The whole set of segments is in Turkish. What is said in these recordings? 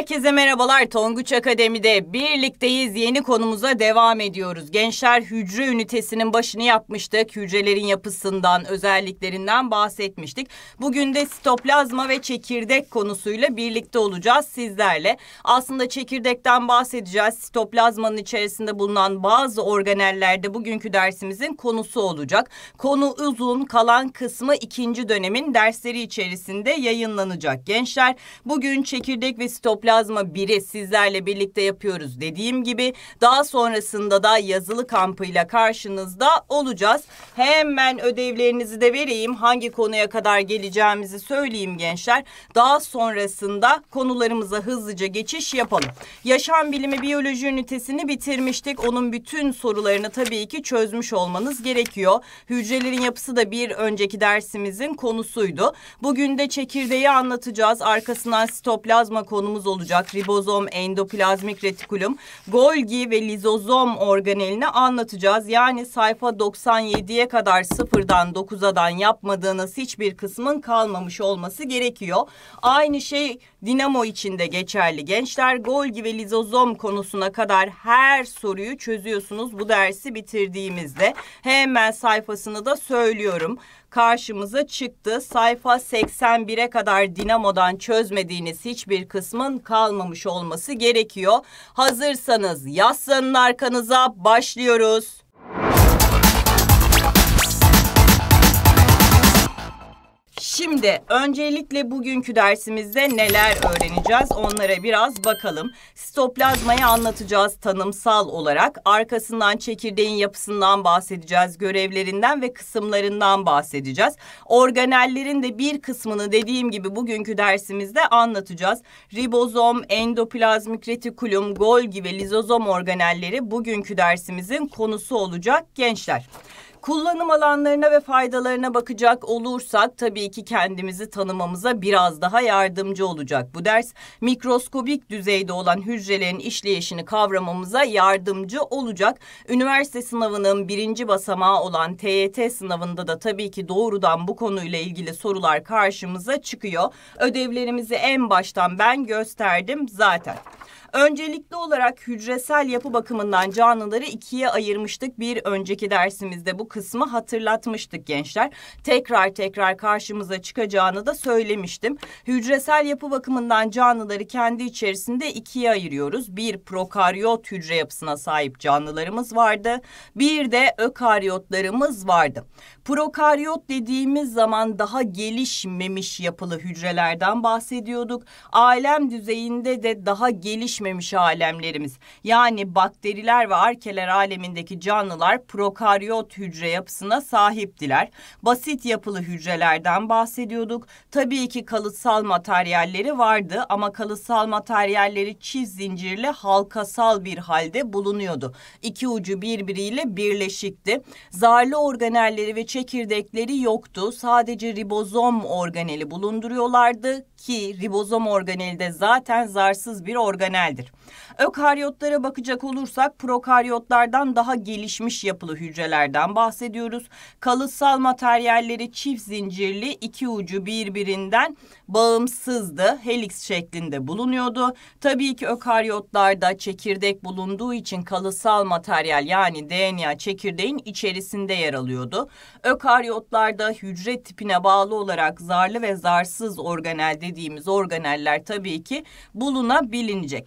Herkese merhabalar. Tonguç Akademi'de birlikteyiz. Yeni konumuza devam ediyoruz. Gençler hücre ünitesinin başını yapmıştık. Hücrelerin yapısından, özelliklerinden bahsetmiştik. Bugün de sitoplazma ve çekirdek konusuyla birlikte olacağız sizlerle. Aslında çekirdekten bahsedeceğiz. Sitoplazmanın içerisinde bulunan bazı organellerde bugünkü dersimizin konusu olacak. Konu uzun, kalan kısmı ikinci dönemin dersleri içerisinde yayınlanacak. Gençler bugün çekirdek ve sitoplazma Plazma 1'i sizlerle birlikte yapıyoruz dediğim gibi. Daha sonrasında da yazılı kampıyla karşınızda olacağız. Hemen ödevlerinizi de vereyim. Hangi konuya kadar geleceğimizi söyleyeyim gençler. Daha sonrasında konularımıza hızlıca geçiş yapalım. Yaşam bilimi biyoloji ünitesini bitirmiştik. Onun bütün sorularını tabii ki çözmüş olmanız gerekiyor. Hücrelerin yapısı da bir önceki dersimizin konusuydu. Bugün de çekirdeği anlatacağız. Arkasından sitoplazma konumuz olacak. Ribozom, endoplazmik retikulum, Golgi ve lizozom organelini anlatacağız. Yani sayfa 97'ye kadar sıfırdan 9'dan yapmadığınız hiçbir kısmın kalmamış olması gerekiyor. Aynı şey dinamo içinde geçerli. Gençler Golgi ve lizozom konusuna kadar her soruyu çözüyorsunuz bu dersi bitirdiğimizde. Hemen sayfasını da söylüyorum karşımıza çıktı. Sayfa 81'e kadar Dinamo'dan çözmediğiniz hiçbir kısmın kalmamış olması gerekiyor. Hazırsanız yaslanın arkanıza başlıyoruz. Şimdi öncelikle bugünkü dersimizde neler öğreneceğiz onlara biraz bakalım. Sitoplazmayı anlatacağız tanımsal olarak. Arkasından çekirdeğin yapısından bahsedeceğiz, görevlerinden ve kısımlarından bahsedeceğiz. Organellerin de bir kısmını dediğim gibi bugünkü dersimizde anlatacağız. Ribozom, endoplazmik retikulum, Golgi ve lizozom organelleri bugünkü dersimizin konusu olacak gençler. Kullanım alanlarına ve faydalarına bakacak olursak tabii ki kendimizi tanımamıza biraz daha yardımcı olacak. Bu ders mikroskobik düzeyde olan hücrelerin işleyişini kavramamıza yardımcı olacak. Üniversite sınavının birinci basamağı olan TYT sınavında da tabii ki doğrudan bu konuyla ilgili sorular karşımıza çıkıyor. Ödevlerimizi en baştan ben gösterdim zaten. Öncelikli olarak hücresel yapı bakımından canlıları ikiye ayırmıştık. Bir önceki dersimizde bu kısmı hatırlatmıştık gençler. Tekrar tekrar karşımıza çıkacağını da söylemiştim. Hücresel yapı bakımından canlıları kendi içerisinde ikiye ayırıyoruz. Bir prokaryot hücre yapısına sahip canlılarımız vardı. Bir de ökaryotlarımız vardı. Prokaryot dediğimiz zaman daha gelişmemiş yapılı hücrelerden bahsediyorduk. Alem düzeyinde de daha gelişmemiş alemlerimiz. Yani bakteriler ve arkeler alemindeki canlılar prokaryot hücre yapısına sahiptiler. Basit yapılı hücrelerden bahsediyorduk. Tabii ki kalıtsal materyalleri vardı ama kalıtsal materyalleri çift zincirli halkasal bir halde bulunuyordu. İki ucu birbiriyle birleşikti. Zarlı organelleri ve çeşitli çekirdekleri yoktu. Sadece ribozom organeli bulunduruyorlardı ki ribozom organeli de zaten zarsız bir organeldir. Ökaryotlara bakacak olursak prokaryotlardan daha gelişmiş yapılı hücrelerden bahsediyoruz. Kalıtsal materyalleri çift zincirli iki ucu birbirinden bağımsızdı. Helix şeklinde bulunuyordu. Tabii ki ökaryotlarda çekirdek bulunduğu için kalıtsal materyal yani DNA çekirdeğin içerisinde yer alıyordu. Ökaryotlarda hücre tipine bağlı olarak zarlı ve zarsız organelde dediğimiz organeller tabii ki bulunabilinecek.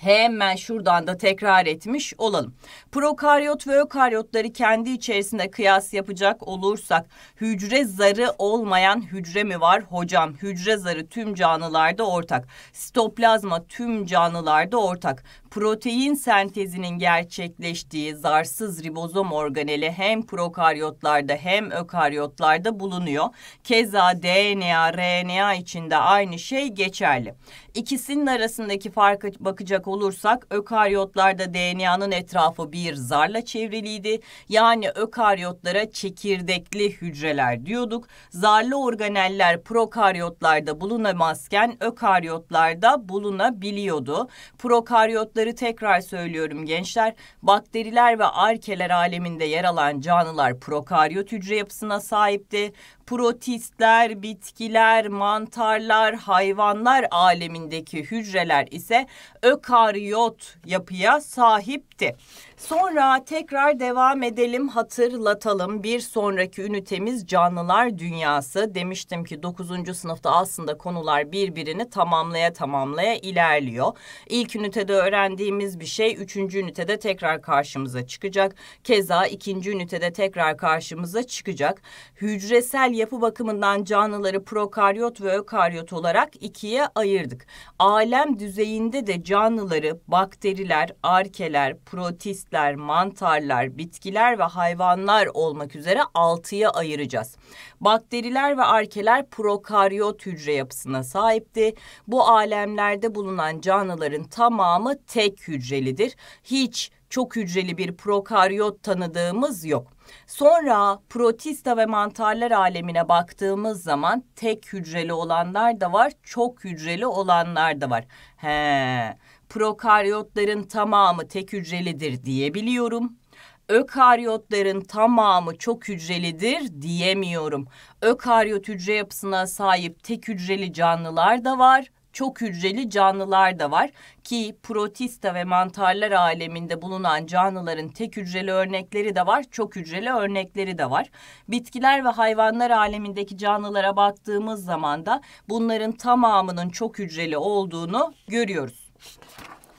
Hemen şuradan da tekrar etmiş olalım. Prokaryot ve ökaryotları kendi içerisinde kıyas yapacak olursak hücre zarı olmayan hücre mi var hocam? Hücre zarı tüm canlılarda ortak. Sitoplazma tüm canlılarda ortak. Protein sentezinin gerçekleştiği zarsız ribozom organeli hem prokaryotlarda hem ökaryotlarda bulunuyor. Keza DNA, RNA içinde aynı şey geçerli. İkisinin arasındaki farka bakacak olursak ökaryotlarda DNA'nın etrafı bir zarla çevriliydi. Yani ökaryotlara çekirdekli hücreler diyorduk. Zarlı organeller prokaryotlarda bulunamazken ökaryotlarda bulunabiliyordu. Prokaryotları tekrar söylüyorum gençler. Bakteriler ve arkeler aleminde yer alan canlılar prokaryot hücre yapısına sahipti protistler, bitkiler, mantarlar, hayvanlar alemindeki hücreler ise ökaryot yapıya sahipti. Sonra tekrar devam edelim, hatırlatalım. Bir sonraki ünitemiz canlılar dünyası. Demiştim ki 9. sınıfta aslında konular birbirini tamamlaya tamamlaya ilerliyor. İlk ünitede öğrendiğimiz bir şey 3. ünitede tekrar karşımıza çıkacak. Keza 2. ünitede tekrar karşımıza çıkacak. Hücresel yapı bakımından canlıları prokaryot ve ökaryot olarak ikiye ayırdık. Alem düzeyinde de canlıları bakteriler, arkeler, protistler, mantarlar, bitkiler ve hayvanlar olmak üzere altıya ayıracağız. Bakteriler ve arkeler prokaryot hücre yapısına sahipti. Bu alemlerde bulunan canlıların tamamı tek hücrelidir. Hiç çok hücreli bir prokaryot tanıdığımız yok. Sonra protista ve mantarlar alemine baktığımız zaman tek hücreli olanlar da var, çok hücreli olanlar da var. He. Prokaryotların tamamı tek hücrelidir diyebiliyorum ökaryotların tamamı çok hücrelidir diyemiyorum. Ökaryot hücre yapısına sahip tek hücreli canlılar da var çok hücreli canlılar da var ki protista ve mantarlar aleminde bulunan canlıların tek hücreli örnekleri de var, çok hücreli örnekleri de var. Bitkiler ve hayvanlar alemindeki canlılara baktığımız zaman da bunların tamamının çok hücreli olduğunu görüyoruz.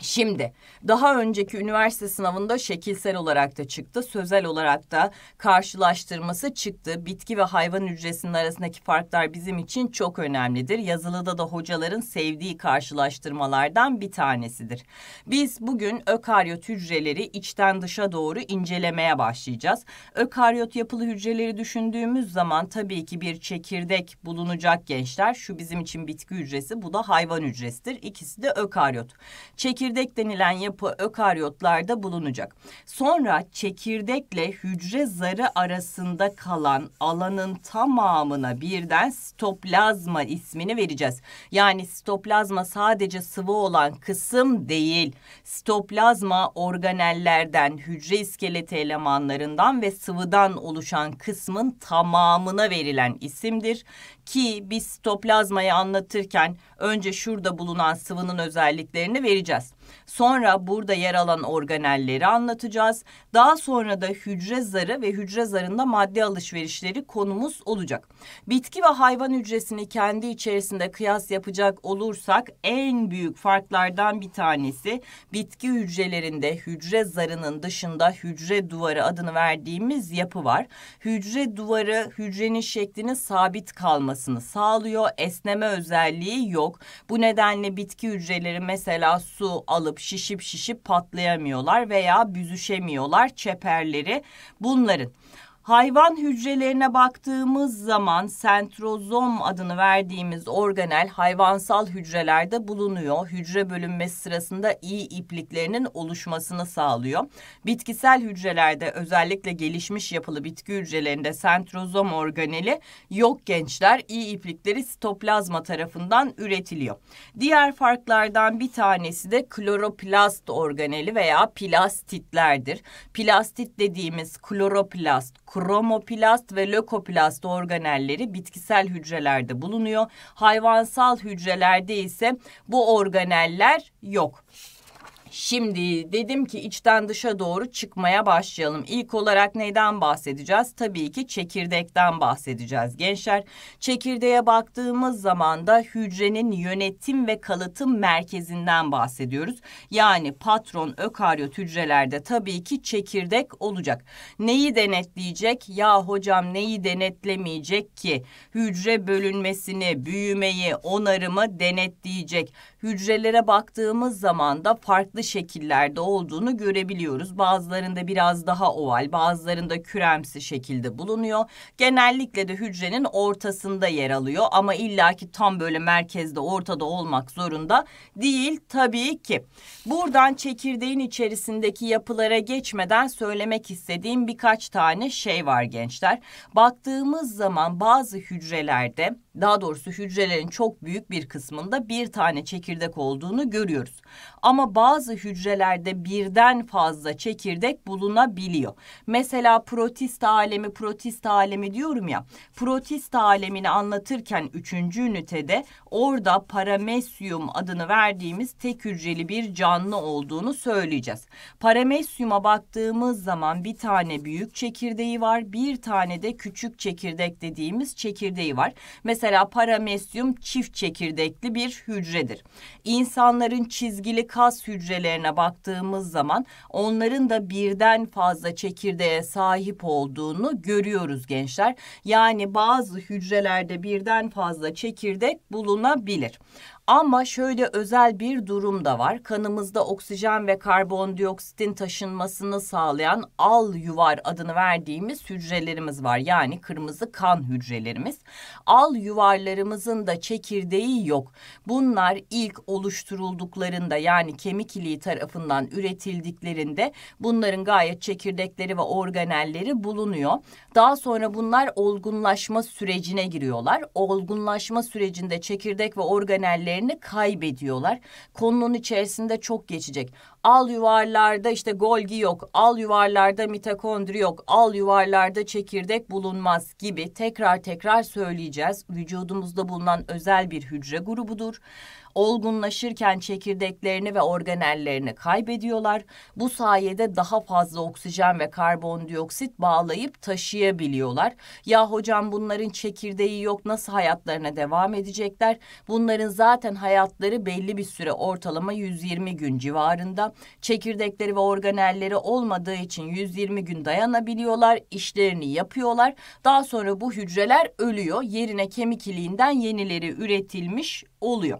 Şimdi daha önceki üniversite sınavında şekilsel olarak da çıktı, sözel olarak da karşılaştırması çıktı. Bitki ve hayvan hücresinin arasındaki farklar bizim için çok önemlidir. Yazılıda da hocaların sevdiği karşılaştırmalardan bir tanesidir. Biz bugün ökaryot hücreleri içten dışa doğru incelemeye başlayacağız. Ökaryot yapılı hücreleri düşündüğümüz zaman tabii ki bir çekirdek bulunacak gençler. Şu bizim için bitki hücresi, bu da hayvan hücresidir. İkisi de ökaryot. Çekirdek denilen yapı ökaryotlarda bulunacak. Sonra çekirdekle hücre zarı arasında kalan alanın tamamına birden sitoplazma ismini vereceğiz. Yani sitoplazma sadece sıvı olan kısım değil. Sitoplazma organellerden, hücre iskeleti elemanlarından ve sıvıdan oluşan kısmın tamamına verilen isimdir. Ki biz sitoplazmayı anlatırken önce şurada bulunan sıvının özelliklerini vereceğiz. Sonra burada yer alan organelleri anlatacağız. Daha sonra da hücre zarı ve hücre zarında madde alışverişleri konumuz olacak. Bitki ve hayvan hücresini kendi içerisinde kıyas yapacak olursak en büyük farklardan bir tanesi bitki hücrelerinde hücre zarının dışında hücre duvarı adını verdiğimiz yapı var. Hücre duvarı hücrenin şeklini sabit kalması olmasını sağlıyor. Esneme özelliği yok. Bu nedenle bitki hücreleri mesela su alıp şişip şişip patlayamıyorlar veya büzüşemiyorlar çeperleri bunların. Hayvan hücrelerine baktığımız zaman sentrozom adını verdiğimiz organel hayvansal hücrelerde bulunuyor. Hücre bölünmesi sırasında iyi ipliklerinin oluşmasını sağlıyor. Bitkisel hücrelerde özellikle gelişmiş yapılı bitki hücrelerinde sentrozom organeli yok gençler iyi iplikleri sitoplazma tarafından üretiliyor. Diğer farklardan bir tanesi de kloroplast organeli veya plastitlerdir. Plastit dediğimiz kloroplast, kromoplast ve lökoplast organelleri bitkisel hücrelerde bulunuyor. Hayvansal hücrelerde ise bu organeller yok. Şimdi dedim ki içten dışa doğru çıkmaya başlayalım. İlk olarak neyden bahsedeceğiz? Tabii ki çekirdekten bahsedeceğiz gençler. Çekirdeğe baktığımız zaman da hücrenin yönetim ve kalıtım merkezinden bahsediyoruz. Yani patron ökaryot hücrelerde tabii ki çekirdek olacak. Neyi denetleyecek? Ya hocam neyi denetlemeyecek ki? Hücre bölünmesini, büyümeyi, onarımı denetleyecek. Hücrelere baktığımız zaman da farklı farklı şekillerde olduğunu görebiliyoruz. Bazılarında biraz daha oval, bazılarında küremsi şekilde bulunuyor. Genellikle de hücrenin ortasında yer alıyor ama illaki tam böyle merkezde ortada olmak zorunda değil tabii ki. Buradan çekirdeğin içerisindeki yapılara geçmeden söylemek istediğim birkaç tane şey var gençler. Baktığımız zaman bazı hücrelerde daha doğrusu hücrelerin çok büyük bir kısmında bir tane çekirdek olduğunu görüyoruz. Ama bazı hücrelerde birden fazla çekirdek bulunabiliyor. Mesela protist alemi, protist alemi diyorum ya. Protist alemini anlatırken üçüncü ünitede orada paramesyum adını verdiğimiz tek hücreli bir canlı olduğunu söyleyeceğiz. Paramesyuma baktığımız zaman bir tane büyük çekirdeği var, bir tane de küçük çekirdek dediğimiz çekirdeği var. Mesela paramesyum çift çekirdekli bir hücredir. İnsanların çizgili kas hücrelerine baktığımız zaman onların da birden fazla çekirdeğe sahip olduğunu görüyoruz gençler. Yani bazı hücrelerde birden fazla çekirdek bulunabilir. Ama şöyle özel bir durum da var. Kanımızda oksijen ve karbondioksitin taşınmasını sağlayan al yuvar adını verdiğimiz hücrelerimiz var. Yani kırmızı kan hücrelerimiz. Al yuvarlarımızın da çekirdeği yok. Bunlar ilk oluşturulduklarında yani kemik iliği tarafından üretildiklerinde bunların gayet çekirdekleri ve organelleri bulunuyor. Daha sonra bunlar olgunlaşma sürecine giriyorlar. Olgunlaşma sürecinde çekirdek ve organelleri kendilerini kaybediyorlar. Konunun içerisinde çok geçecek. Al yuvarlarda işte Golgi yok, al yuvarlarda mitokondri yok, al yuvarlarda çekirdek bulunmaz gibi tekrar tekrar söyleyeceğiz. Vücudumuzda bulunan özel bir hücre grubudur. Olgunlaşırken çekirdeklerini ve organellerini kaybediyorlar. Bu sayede daha fazla oksijen ve karbondioksit bağlayıp taşıyabiliyorlar. Ya hocam bunların çekirdeği yok nasıl hayatlarına devam edecekler? Bunların zaten hayatları belli bir süre ortalama 120 gün civarında. Çekirdekleri ve organelleri olmadığı için 120 gün dayanabiliyorlar, işlerini yapıyorlar. Daha sonra bu hücreler ölüyor. Yerine kemik iliğinden yenileri üretilmiş oluyor.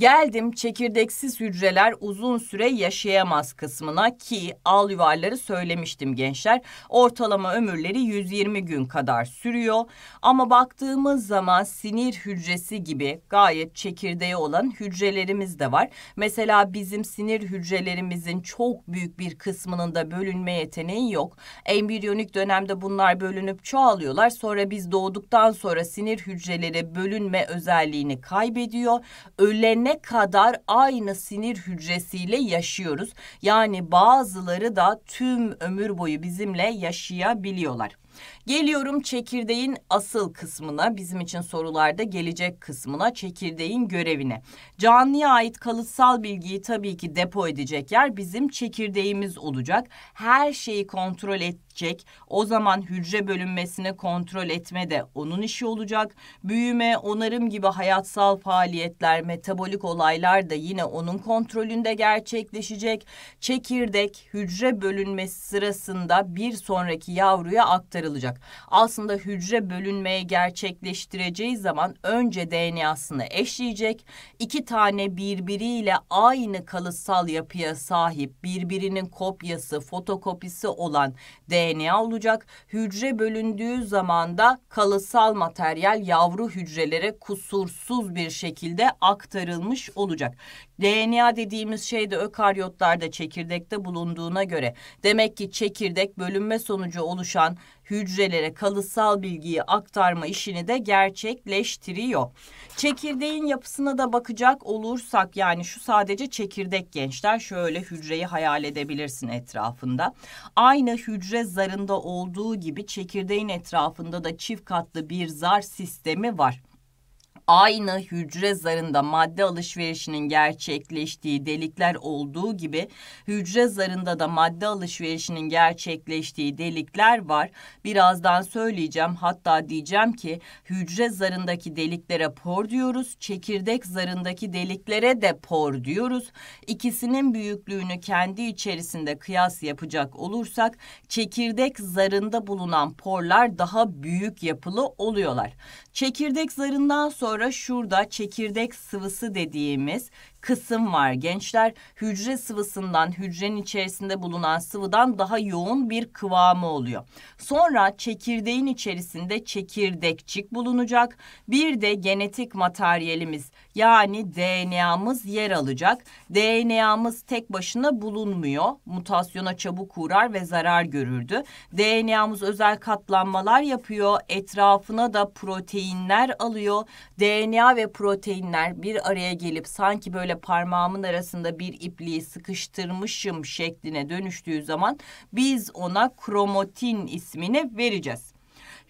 Geldim çekirdeksiz hücreler uzun süre yaşayamaz kısmına ki al yuvarları söylemiştim gençler. Ortalama ömürleri 120 gün kadar sürüyor. Ama baktığımız zaman sinir hücresi gibi gayet çekirdeği olan hücrelerimiz de var. Mesela bizim sinir hücrelerimizin çok büyük bir kısmının da bölünme yeteneği yok. Embriyonik dönemde bunlar bölünüp çoğalıyorlar. Sonra biz doğduktan sonra sinir hücreleri bölünme özelliğini kaybediyor. Ölene ne kadar aynı sinir hücresiyle yaşıyoruz. Yani bazıları da tüm ömür boyu bizimle yaşayabiliyorlar. Geliyorum çekirdeğin asıl kısmına, bizim için sorularda gelecek kısmına, çekirdeğin görevine. Canlıya ait kalıtsal bilgiyi tabii ki depo edecek yer bizim çekirdeğimiz olacak. Her şeyi kontrol edecek. O zaman hücre bölünmesini kontrol etme de onun işi olacak. Büyüme, onarım gibi hayatsal faaliyetler, metabolik olaylar da yine onun kontrolünde gerçekleşecek. Çekirdek hücre bölünmesi sırasında bir sonraki yavruya aktarılacak. Aslında hücre bölünmeye gerçekleştireceği zaman önce DNA'sını eşleyecek. iki tane birbiriyle aynı kalıtsal yapıya sahip birbirinin kopyası, fotokopisi olan DNA olacak. Hücre bölündüğü zaman da kalıtsal materyal yavru hücrelere kusursuz bir şekilde aktarılmış olacak. DNA dediğimiz şey de ökaryotlarda çekirdekte bulunduğuna göre demek ki çekirdek bölünme sonucu oluşan hücrelere kalıtsal bilgiyi aktarma işini de gerçekleştiriyor. Çekirdeğin yapısına da bakacak olursak yani şu sadece çekirdek gençler şöyle hücreyi hayal edebilirsin etrafında. Aynı hücre zarında olduğu gibi çekirdeğin etrafında da çift katlı bir zar sistemi var aynı hücre zarında madde alışverişinin gerçekleştiği delikler olduğu gibi hücre zarında da madde alışverişinin gerçekleştiği delikler var. Birazdan söyleyeceğim hatta diyeceğim ki hücre zarındaki deliklere por diyoruz, çekirdek zarındaki deliklere de por diyoruz. İkisinin büyüklüğünü kendi içerisinde kıyas yapacak olursak çekirdek zarında bulunan porlar daha büyük yapılı oluyorlar. Çekirdek zarından sonra sonra şurada çekirdek sıvısı dediğimiz kısım var. Gençler hücre sıvısından, hücrenin içerisinde bulunan sıvıdan daha yoğun bir kıvamı oluyor. Sonra çekirdeğin içerisinde çekirdekçik bulunacak. Bir de genetik materyalimiz yani DNA'mız yer alacak. DNA'mız tek başına bulunmuyor. Mutasyona çabuk uğrar ve zarar görürdü. DNA'mız özel katlanmalar yapıyor. Etrafına da proteinler alıyor. DNA ve proteinler bir araya gelip sanki böyle şöyle parmağımın arasında bir ipliği sıkıştırmışım şekline dönüştüğü zaman biz ona kromatin ismini vereceğiz.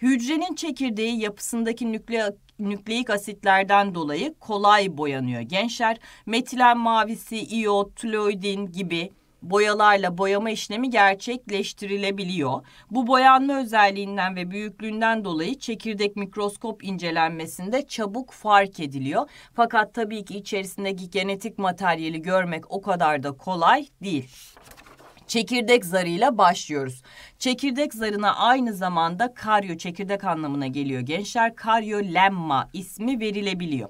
Hücrenin çekirdeği yapısındaki nükleik nükleik asitlerden dolayı kolay boyanıyor gençler. Metilen mavisi, iot, tloidin gibi boyalarla boyama işlemi gerçekleştirilebiliyor. Bu boyanma özelliğinden ve büyüklüğünden dolayı çekirdek mikroskop incelenmesinde çabuk fark ediliyor. Fakat tabii ki içerisindeki genetik materyali görmek o kadar da kolay değil çekirdek zarıyla başlıyoruz. Çekirdek zarına aynı zamanda karyo çekirdek anlamına geliyor gençler. karyo Karyolemma ismi verilebiliyor.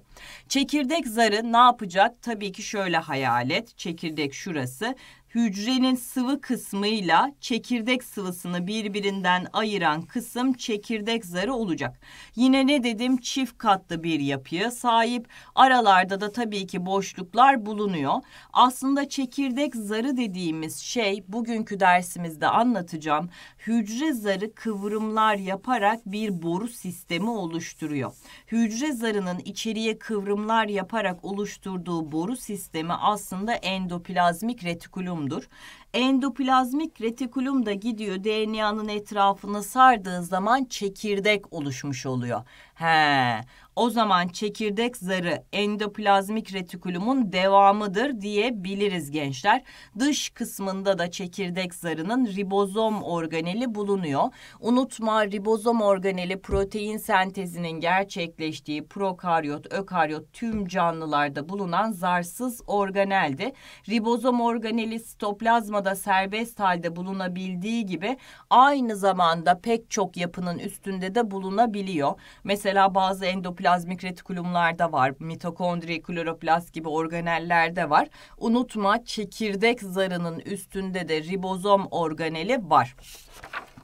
Çekirdek zarı ne yapacak? Tabii ki şöyle hayal et. Çekirdek şurası hücrenin sıvı kısmıyla çekirdek sıvısını birbirinden ayıran kısım çekirdek zarı olacak. Yine ne dedim çift katlı bir yapıya sahip. Aralarda da tabii ki boşluklar bulunuyor. Aslında çekirdek zarı dediğimiz şey bugünkü dersimizde anlatacağım. Hücre zarı kıvrımlar yaparak bir boru sistemi oluşturuyor. Hücre zarının içeriye kıvrımlar yaparak oluşturduğu boru sistemi aslında endoplazmik retikulum tohumdur. Endoplazmik retikulum da gidiyor DNA'nın etrafını sardığı zaman çekirdek oluşmuş oluyor. He, o zaman çekirdek zarı endoplazmik retikulumun devamıdır diyebiliriz gençler. Dış kısmında da çekirdek zarının ribozom organeli bulunuyor. Unutma ribozom organeli protein sentezinin gerçekleştiği prokaryot, ökaryot tüm canlılarda bulunan zarsız organeldi. Ribozom organeli sitoplazma çalışmada serbest halde bulunabildiği gibi aynı zamanda pek çok yapının üstünde de bulunabiliyor. Mesela bazı endoplazmik retikulumlarda var, mitokondri, kloroplast gibi organellerde var. Unutma çekirdek zarının üstünde de ribozom organeli var.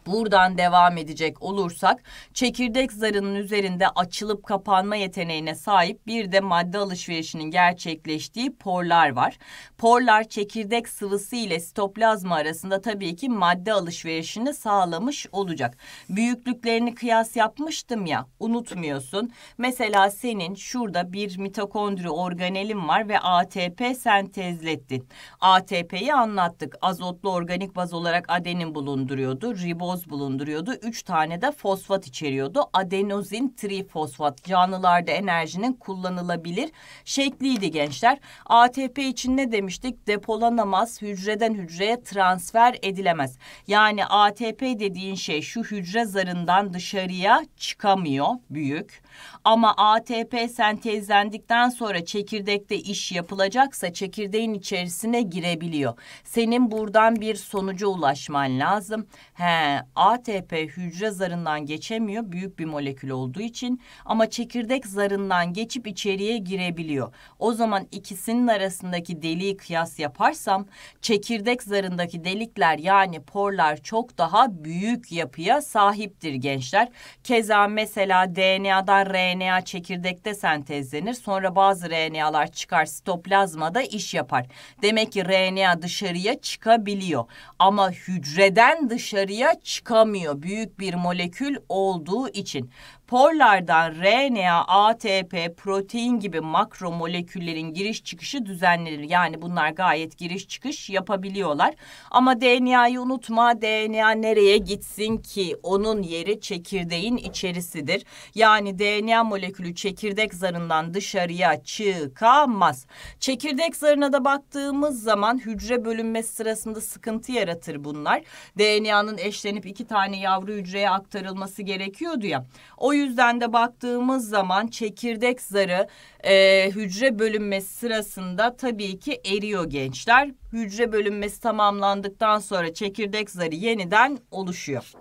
Buradan devam edecek olursak çekirdek zarının üzerinde açılıp kapanma yeteneğine sahip bir de madde alışverişinin gerçekleştiği porlar var. Porlar çekirdek sıvısı ile sitoplazma arasında tabii ki madde alışverişini sağlamış olacak. Büyüklüklerini kıyas yapmıştım ya unutmuyorsun. Mesela senin şurada bir mitokondri organelin var ve ATP sentezlettin. ATP'yi anlattık. Azotlu organik baz olarak adenin bulunduruyordu. Riboz glikoz bulunduruyordu. 3 tane de fosfat içeriyordu. Adenozin trifosfat canlılarda enerjinin kullanılabilir şekliydi gençler. ATP için ne demiştik? Depolanamaz, hücreden hücreye transfer edilemez. Yani ATP dediğin şey şu hücre zarından dışarıya çıkamıyor büyük. Ama ATP sentezlendikten sonra çekirdekte iş yapılacaksa çekirdeğin içerisine girebiliyor. Senin buradan bir sonuca ulaşman lazım. He, ATP hücre zarından geçemiyor büyük bir molekül olduğu için ama çekirdek zarından geçip içeriye girebiliyor. O zaman ikisinin arasındaki deliği kıyas yaparsam çekirdek zarındaki delikler yani porlar çok daha büyük yapıya sahiptir gençler. Keza mesela DNA'dan RNA çekirdekte sentezlenir. Sonra bazı RNA'lar çıkar sitoplazmada iş yapar. Demek ki RNA dışarıya çıkabiliyor ama hücreden dışarıya çıkabiliyor çıkamıyor büyük bir molekül olduğu için. Porlardan RNA, ATP, protein gibi makromoleküllerin giriş çıkışı düzenlenir. Yani bunlar gayet giriş çıkış yapabiliyorlar. Ama DNA'yı unutma. DNA nereye gitsin ki? Onun yeri çekirdeğin içerisidir. Yani DNA molekülü çekirdek zarından dışarıya çıkamaz. Çekirdek zarına da baktığımız zaman hücre bölünmesi sırasında sıkıntı yaratır bunlar. DNA'nın eşlenip iki tane yavru hücreye aktarılması gerekiyordu ya. O yüzden de baktığımız zaman çekirdek zarı e, hücre bölünmesi sırasında tabii ki eriyor gençler. Hücre bölünmesi tamamlandıktan sonra çekirdek zarı yeniden oluşuyor.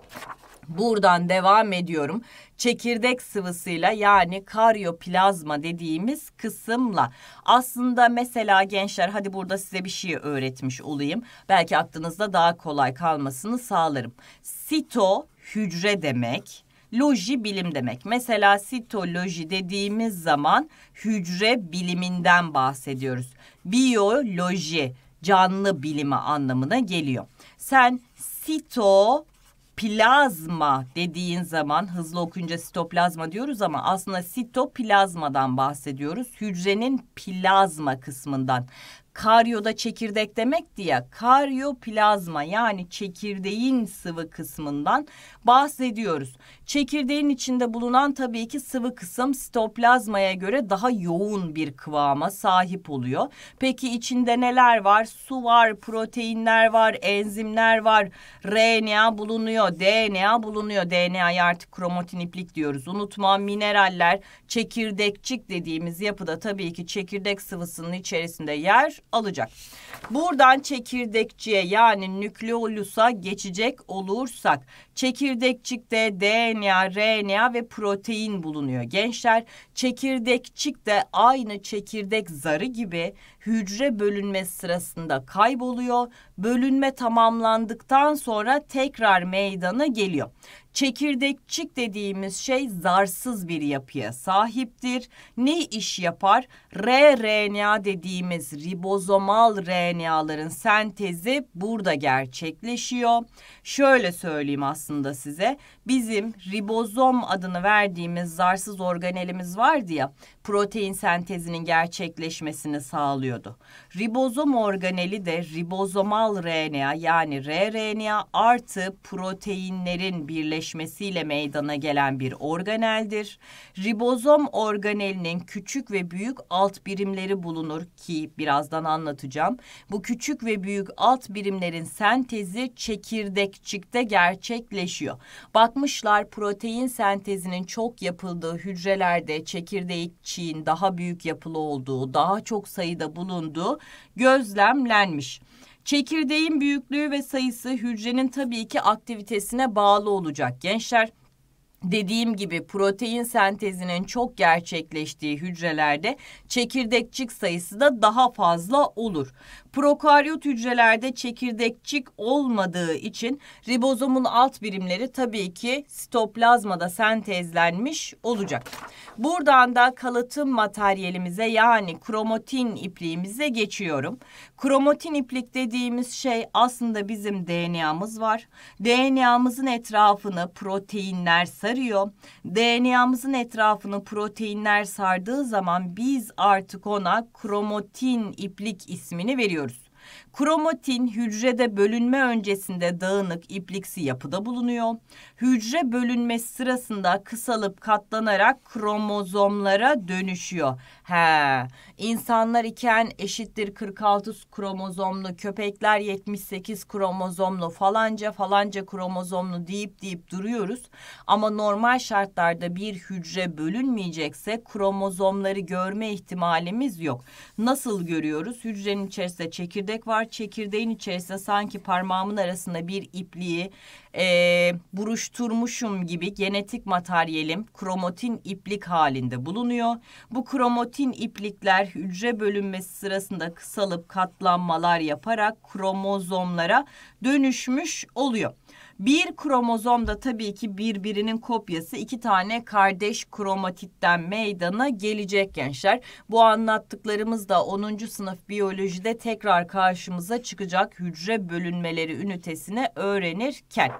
Buradan devam ediyorum. Çekirdek sıvısıyla yani karyoplazma dediğimiz kısımla. Aslında mesela gençler hadi burada size bir şey öğretmiş olayım. Belki aklınızda daha kolay kalmasını sağlarım. Sito hücre demek. Loji bilim demek. Mesela sitoloji dediğimiz zaman hücre biliminden bahsediyoruz. Biyoloji canlı bilimi anlamına geliyor. Sen sito plazma dediğin zaman hızlı okunca sitoplazma diyoruz ama aslında sitoplazmadan bahsediyoruz. Hücrenin plazma kısmından. Karyoda çekirdek demek diye Karyoplazma yani çekirdeğin sıvı kısmından bahsediyoruz. Çekirdeğin içinde bulunan tabii ki sıvı kısım sitoplazmaya göre daha yoğun bir kıvama sahip oluyor. Peki içinde neler var? Su var, proteinler var, enzimler var, RNA bulunuyor, DNA bulunuyor. DNA'yı artık kromatin iplik diyoruz. Unutma mineraller, çekirdekçik dediğimiz yapıda tabii ki çekirdek sıvısının içerisinde yer alacak. Buradan çekirdekçiye yani nükleolusa geçecek olursak çekirdekçikte DNA mRNA, RNA ve protein bulunuyor. Gençler çekirdekçik de aynı çekirdek zarı gibi hücre bölünmesi sırasında kayboluyor. Bölünme tamamlandıktan sonra tekrar meydana geliyor. Çekirdekçik dediğimiz şey zarsız bir yapıya sahiptir. Ne iş yapar? RRNA dediğimiz ribozomal RNA'ların sentezi burada gerçekleşiyor. Şöyle söyleyeyim aslında size. Bizim ribozom adını verdiğimiz zarsız organelimiz vardı ya protein sentezinin gerçekleşmesini sağlıyordu. Ribozom organeli de ribozomal RNA yani rRNA artı proteinlerin birleşmesiyle meydana gelen bir organeldir. Ribozom organelinin küçük ve büyük alt birimleri bulunur ki birazdan anlatacağım. Bu küçük ve büyük alt birimlerin sentezi çekirdekçikte gerçekleşiyor. Bakmışlar protein sentezinin çok yapıldığı hücrelerde çekirdekçik kişinin daha büyük yapılı olduğu, daha çok sayıda bulunduğu gözlemlenmiş. Çekirdeğin büyüklüğü ve sayısı hücrenin tabii ki aktivitesine bağlı olacak gençler. Dediğim gibi protein sentezinin çok gerçekleştiği hücrelerde çekirdekçik sayısı da daha fazla olur. Prokaryot hücrelerde çekirdekçik olmadığı için ribozomun alt birimleri tabii ki sitoplazmada sentezlenmiş olacak. Buradan da kalıtım materyalimize yani kromatin ipliğimize geçiyorum. Kromatin iplik dediğimiz şey aslında bizim DNA'mız var. DNA'mızın etrafını proteinler sarıyor. DNA'mızın etrafını proteinler sardığı zaman biz artık ona kromatin iplik ismini veriyoruz Kromatin hücrede bölünme öncesinde dağınık ipliksi yapıda bulunuyor. Hücre bölünmesi sırasında kısalıp katlanarak kromozomlara dönüşüyor. He. İnsanlar iken eşittir 46 kromozomlu, köpekler 78 kromozomlu, falanca falanca kromozomlu deyip deyip duruyoruz. Ama normal şartlarda bir hücre bölünmeyecekse kromozomları görme ihtimalimiz yok. Nasıl görüyoruz? Hücrenin içerisinde çekirdek var. Çekirdeğin içerisinde sanki parmağımın arasında bir ipliği e, buruşturmuşum gibi genetik materyalim kromatin iplik halinde bulunuyor. Bu kromatin iplikler hücre bölünmesi sırasında kısalıp katlanmalar yaparak kromozomlara dönüşmüş oluyor. Bir kromozomda tabii ki birbirinin kopyası iki tane kardeş kromatitten meydana gelecek gençler. Bu anlattıklarımız da 10. sınıf biyolojide tekrar karşımıza çıkacak hücre bölünmeleri ünitesine öğrenirken.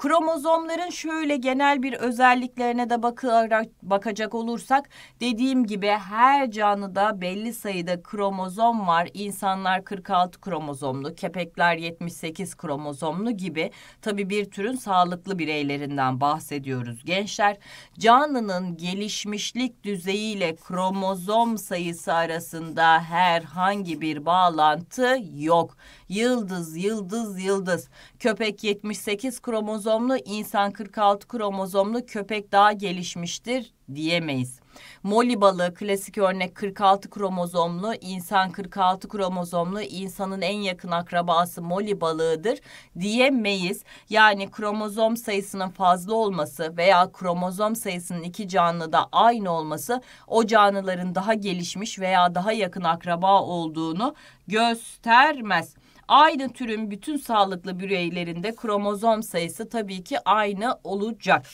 Kromozomların şöyle genel bir özelliklerine de bakarak bakacak olursak dediğim gibi her canlıda belli sayıda kromozom var. İnsanlar 46 kromozomlu, kepekler 78 kromozomlu gibi. Tabi bir türün sağlıklı bireylerinden bahsediyoruz gençler. Canlının gelişmişlik düzeyiyle kromozom sayısı arasında herhangi bir bağlantı yok. Yıldız, yıldız, yıldız. Köpek 78 kromozom kromozomlu insan 46 kromozomlu köpek daha gelişmiştir diyemeyiz. Molly balığı klasik örnek 46 kromozomlu, insan 46 kromozomlu, insanın en yakın akrabası Molly balığıdır diyemeyiz. Yani kromozom sayısının fazla olması veya kromozom sayısının iki canlıda aynı olması o canlıların daha gelişmiş veya daha yakın akraba olduğunu göstermez. Aynı türün bütün sağlıklı bireylerinde kromozom sayısı tabii ki aynı olacak.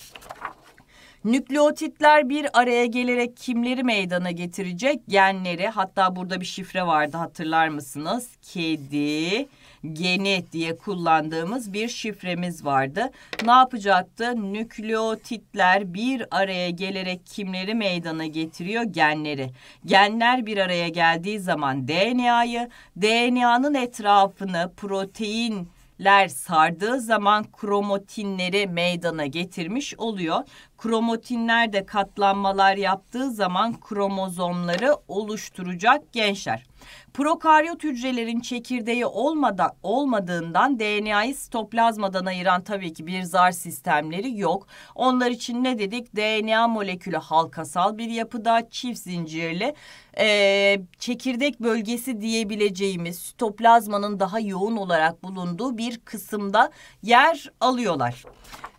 Nükleotitler bir araya gelerek kimleri meydana getirecek? Genleri hatta burada bir şifre vardı hatırlar mısınız? Kedi, geni diye kullandığımız bir şifremiz vardı. Ne yapacaktı? Nükleotitler bir araya gelerek kimleri meydana getiriyor? Genleri. Genler bir araya geldiği zaman DNA'yı, DNA'nın etrafını protein ler sardığı zaman kromotinleri meydana getirmiş oluyor. Kromotinler de katlanmalar yaptığı zaman kromozomları oluşturacak gençler. Prokaryot hücrelerin çekirdeği olmadan, olmadığından DNA'yı sitoplazmadan ayıran tabii ki bir zar sistemleri yok. Onlar için ne dedik? DNA molekülü halkasal bir yapıda çift zincirli e, çekirdek bölgesi diyebileceğimiz sitoplazmanın daha yoğun olarak bulunduğu bir kısımda yer alıyorlar.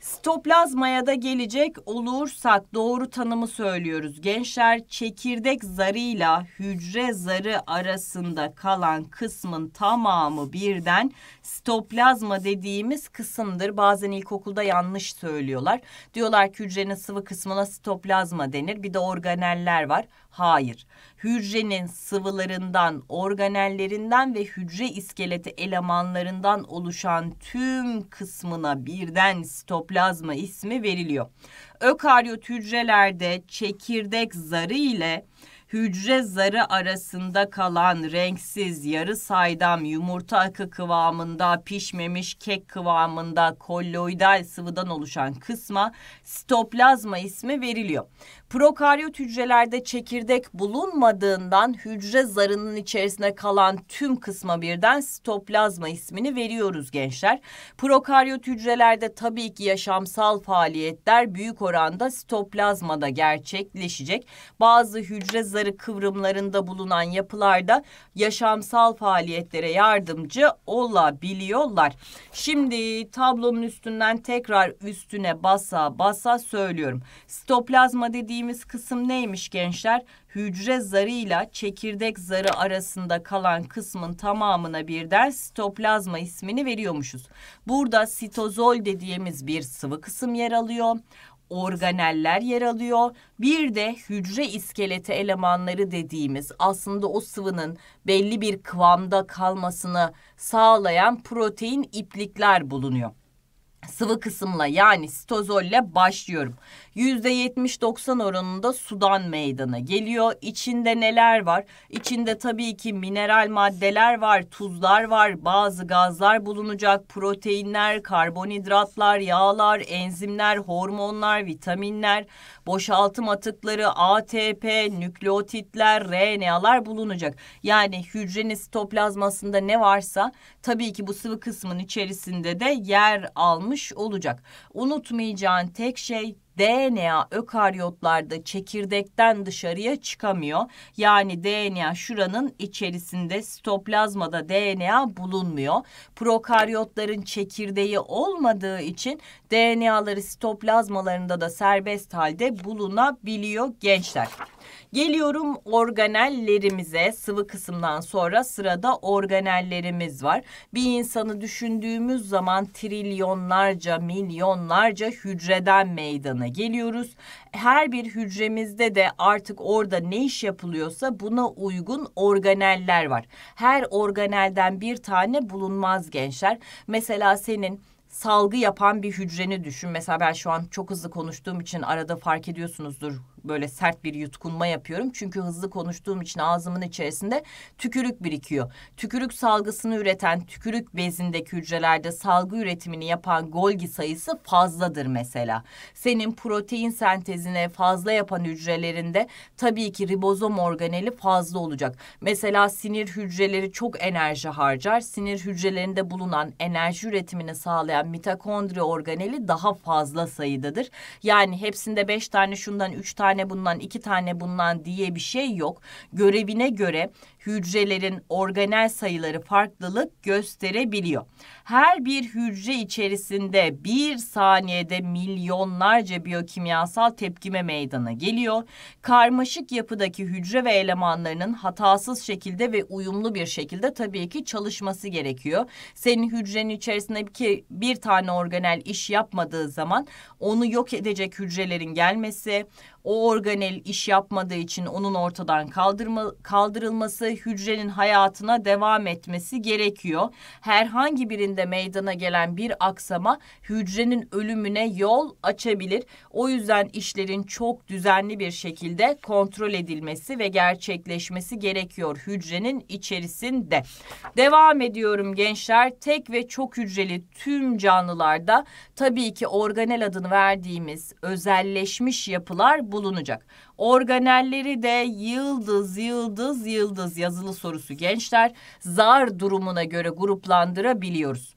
Sitoplazmaya da gelecek olursak doğru tanımı söylüyoruz. Gençler çekirdek zarıyla hücre zarı arasında kalan kısmın tamamı birden Sitoplazma dediğimiz kısımdır. Bazen ilkokulda yanlış söylüyorlar. Diyorlar ki hücrenin sıvı kısmına sitoplazma denir. Bir de organeller var. Hayır. Hücrenin sıvılarından, organellerinden ve hücre iskeleti elemanlarından oluşan tüm kısmına birden sitoplazma ismi veriliyor. Ökaryot hücrelerde çekirdek zarı ile hücre zarı arasında kalan renksiz yarı saydam yumurta akı kıvamında pişmemiş kek kıvamında kolloidal sıvıdan oluşan kısma sitoplazma ismi veriliyor. Prokaryot hücrelerde çekirdek bulunmadığından hücre zarının içerisine kalan tüm kısma birden sitoplazma ismini veriyoruz gençler. Prokaryot hücrelerde tabii ki yaşamsal faaliyetler büyük oranda sitoplazmada gerçekleşecek. Bazı hücre zarı kıvrımlarında bulunan yapılarda yaşamsal faaliyetlere yardımcı olabiliyorlar. Şimdi tablonun üstünden tekrar üstüne basa basa söylüyorum. Sitoplazma dediği dediğimiz kısım neymiş gençler? Hücre zarıyla çekirdek zarı arasında kalan kısmın tamamına birden sitoplazma ismini veriyormuşuz. Burada sitozol dediğimiz bir sıvı kısım yer alıyor organeller yer alıyor. Bir de hücre iskeleti elemanları dediğimiz aslında o sıvının belli bir kıvamda kalmasını sağlayan protein iplikler bulunuyor sıvı kısımla yani sitozolle başlıyorum. %70-90 oranında sudan meydana geliyor. İçinde neler var? İçinde tabii ki mineral maddeler var, tuzlar var, bazı gazlar bulunacak, proteinler, karbonhidratlar, yağlar, enzimler, hormonlar, vitaminler, boşaltım atıkları, ATP, nükleotitler, RNA'lar bulunacak. Yani hücrenin sitoplazmasında ne varsa tabii ki bu sıvı kısmın içerisinde de yer almış olacak. Unutmayacağın tek şey DNA ökaryotlarda çekirdekten dışarıya çıkamıyor. Yani DNA şuranın içerisinde sitoplazmada DNA bulunmuyor. Prokaryotların çekirdeği olmadığı için DNA'ları sitoplazmalarında da serbest halde bulunabiliyor gençler. Geliyorum organellerimize. Sıvı kısımdan sonra sırada organellerimiz var. Bir insanı düşündüğümüz zaman trilyonlarca, milyonlarca hücreden meydana geliyoruz. Her bir hücremizde de artık orada ne iş yapılıyorsa buna uygun organeller var. Her organelden bir tane bulunmaz gençler. Mesela senin salgı yapan bir hücreni düşün. Mesela ben şu an çok hızlı konuştuğum için arada fark ediyorsunuzdur böyle sert bir yutkunma yapıyorum. Çünkü hızlı konuştuğum için ağzımın içerisinde tükürük birikiyor. Tükürük salgısını üreten tükürük bezindeki hücrelerde salgı üretimini yapan Golgi sayısı fazladır mesela. Senin protein sentezine fazla yapan hücrelerinde tabii ki ribozom organeli fazla olacak. Mesela sinir hücreleri çok enerji harcar. Sinir hücrelerinde bulunan enerji üretimini sağlayan mitokondri organeli daha fazla sayıdadır. Yani hepsinde beş tane şundan üç tane tane bundan, iki tane bundan diye bir şey yok. Görevine göre hücrelerin organel sayıları farklılık gösterebiliyor. Her bir hücre içerisinde bir saniyede milyonlarca biyokimyasal tepkime meydana geliyor. Karmaşık yapıdaki hücre ve elemanlarının hatasız şekilde ve uyumlu bir şekilde tabii ki çalışması gerekiyor. Senin hücrenin içerisindeki bir tane organel iş yapmadığı zaman onu yok edecek hücrelerin gelmesi, o organel iş yapmadığı için onun ortadan kaldırma, kaldırılması, hücrenin hayatına devam etmesi gerekiyor. Herhangi birinde meydana gelen bir aksama hücrenin ölümüne yol açabilir. O yüzden işlerin çok düzenli bir şekilde kontrol edilmesi ve gerçekleşmesi gerekiyor hücrenin içerisinde. Devam ediyorum gençler. Tek ve çok hücreli tüm canlılarda tabii ki organel adını verdiğimiz özelleşmiş yapılar bulunacak. Organelleri de yıldız yıldız yıldız yazılı sorusu gençler zar durumuna göre gruplandırabiliyoruz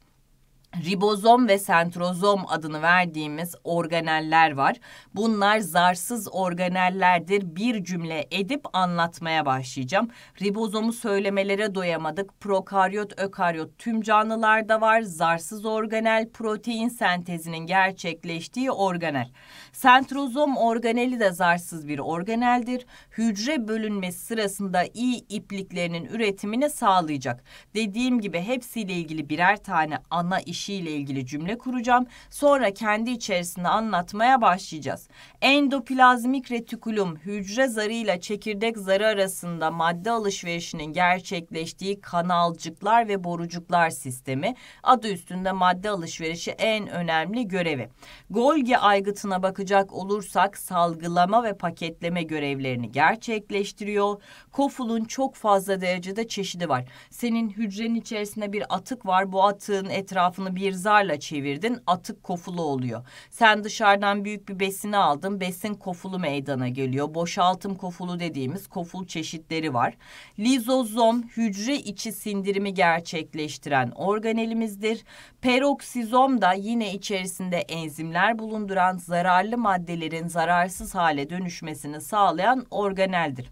ribozom ve sentrozom adını verdiğimiz organeller var. Bunlar zarsız organellerdir. Bir cümle edip anlatmaya başlayacağım. Ribozomu söylemelere doyamadık. Prokaryot, ökaryot tüm canlılarda var. Zarsız organel protein sentezinin gerçekleştiği organel. Sentrozom organeli de zarsız bir organeldir. Hücre bölünmesi sırasında iyi ipliklerinin üretimini sağlayacak. Dediğim gibi hepsiyle ilgili birer tane ana iş kişiyle ilgili cümle kuracağım. Sonra kendi içerisinde anlatmaya başlayacağız. Endoplazmik retikulum hücre zarıyla çekirdek zarı arasında madde alışverişinin gerçekleştiği kanalcıklar ve borucuklar sistemi. Adı üstünde madde alışverişi en önemli görevi. Golgi aygıtına bakacak olursak salgılama ve paketleme görevlerini gerçekleştiriyor. Koful'un çok fazla derecede çeşidi var. Senin hücrenin içerisinde bir atık var. Bu atığın etrafını camı bir zarla çevirdin atık kofulu oluyor. Sen dışarıdan büyük bir besini aldın besin kofulu meydana geliyor. Boşaltım kofulu dediğimiz koful çeşitleri var. Lizozom hücre içi sindirimi gerçekleştiren organelimizdir. Peroksizom da yine içerisinde enzimler bulunduran zararlı maddelerin zararsız hale dönüşmesini sağlayan organeldir.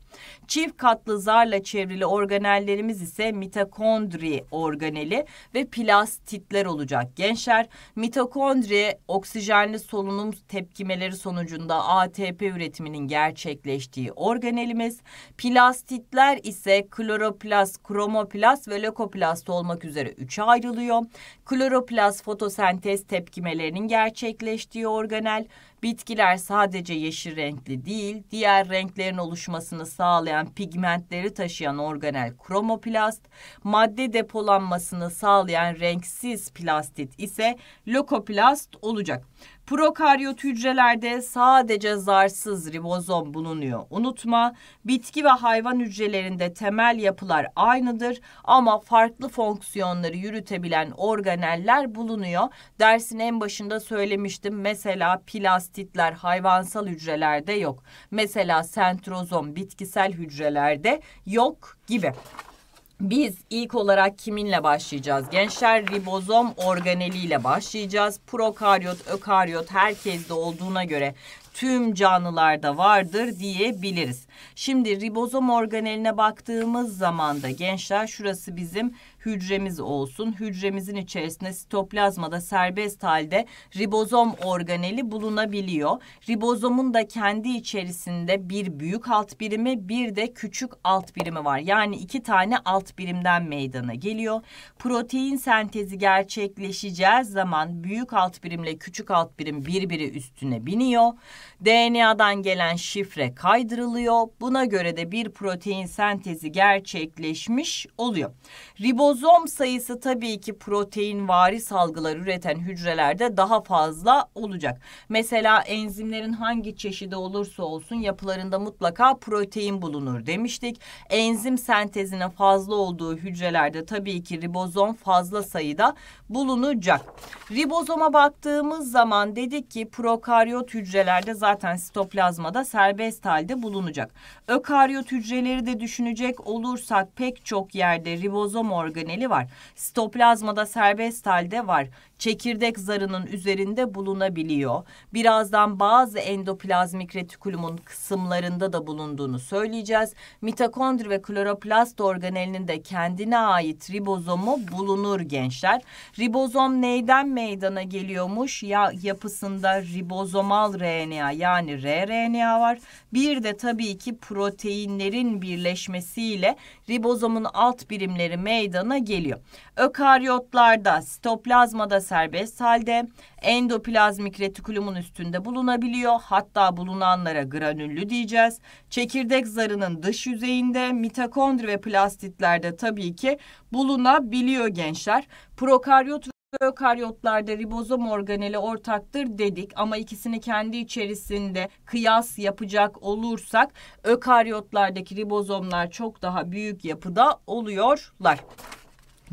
Çift katlı zarla çevrili organellerimiz ise mitokondri organeli ve plastitler olacak olacak gençler mitokondri oksijenli solunum tepkimeleri sonucunda ATP üretiminin gerçekleştiği organelimiz. Plastitler ise kloroplast, kromoplast ve lökoplast olmak üzere üçe ayrılıyor. Kloroplast fotosentez tepkimelerinin gerçekleştiği organel Bitkiler sadece yeşil renkli değil, diğer renklerin oluşmasını sağlayan pigmentleri taşıyan organel kromoplast, madde depolanmasını sağlayan renksiz plastit ise lokoplast olacak. Prokaryot hücrelerde sadece zarsız ribozom bulunuyor. Unutma, bitki ve hayvan hücrelerinde temel yapılar aynıdır ama farklı fonksiyonları yürütebilen organeller bulunuyor. Dersin en başında söylemiştim. Mesela plastitler hayvansal hücrelerde yok. Mesela sentrozom bitkisel hücrelerde yok gibi. Biz ilk olarak kiminle başlayacağız? Gençler ribozom organeliyle başlayacağız. Prokaryot, ökaryot herkeste olduğuna göre tüm canlılarda vardır diyebiliriz. Şimdi ribozom organeline baktığımız zaman da gençler şurası bizim hücremiz olsun. Hücremizin içerisinde sitoplazmada serbest halde ribozom organeli bulunabiliyor. Ribozomun da kendi içerisinde bir büyük alt birimi bir de küçük alt birimi var. Yani iki tane alt birimden meydana geliyor. Protein sentezi gerçekleşeceği zaman büyük alt birimle küçük alt birim birbiri üstüne biniyor. DNA'dan gelen şifre kaydırılıyor. Buna göre de bir protein sentezi gerçekleşmiş oluyor. ribozom Kromozom sayısı tabii ki protein vari salgılar üreten hücrelerde daha fazla olacak. Mesela enzimlerin hangi çeşidi olursa olsun yapılarında mutlaka protein bulunur demiştik. Enzim sentezine fazla olduğu hücrelerde tabii ki ribozom fazla sayıda bulunacak. Ribozoma baktığımız zaman dedik ki prokaryot hücrelerde zaten sitoplazmada serbest halde bulunacak. Ökaryot hücreleri de düşünecek olursak pek çok yerde ribozom organı organeli var. Sitoplazmada serbest halde var. Çekirdek zarının üzerinde bulunabiliyor. Birazdan bazı endoplazmik retikulumun kısımlarında da bulunduğunu söyleyeceğiz. Mitokondri ve kloroplast organelinin de kendine ait ribozomu bulunur gençler. Ribozom neyden meydana geliyormuş? Ya yapısında ribozomal RNA yani rRNA var. Bir de tabii ki proteinlerin birleşmesiyle ribozomun alt birimleri meydana meydana geliyor. Ökaryotlarda sitoplazmada serbest halde endoplazmik retikulumun üstünde bulunabiliyor. Hatta bulunanlara granüllü diyeceğiz. Çekirdek zarının dış yüzeyinde mitokondri ve plastitlerde tabii ki bulunabiliyor gençler. Prokaryot Ökaryotlarda ribozom organeli ortaktır dedik ama ikisini kendi içerisinde kıyas yapacak olursak ökaryotlardaki ribozomlar çok daha büyük yapıda oluyorlar.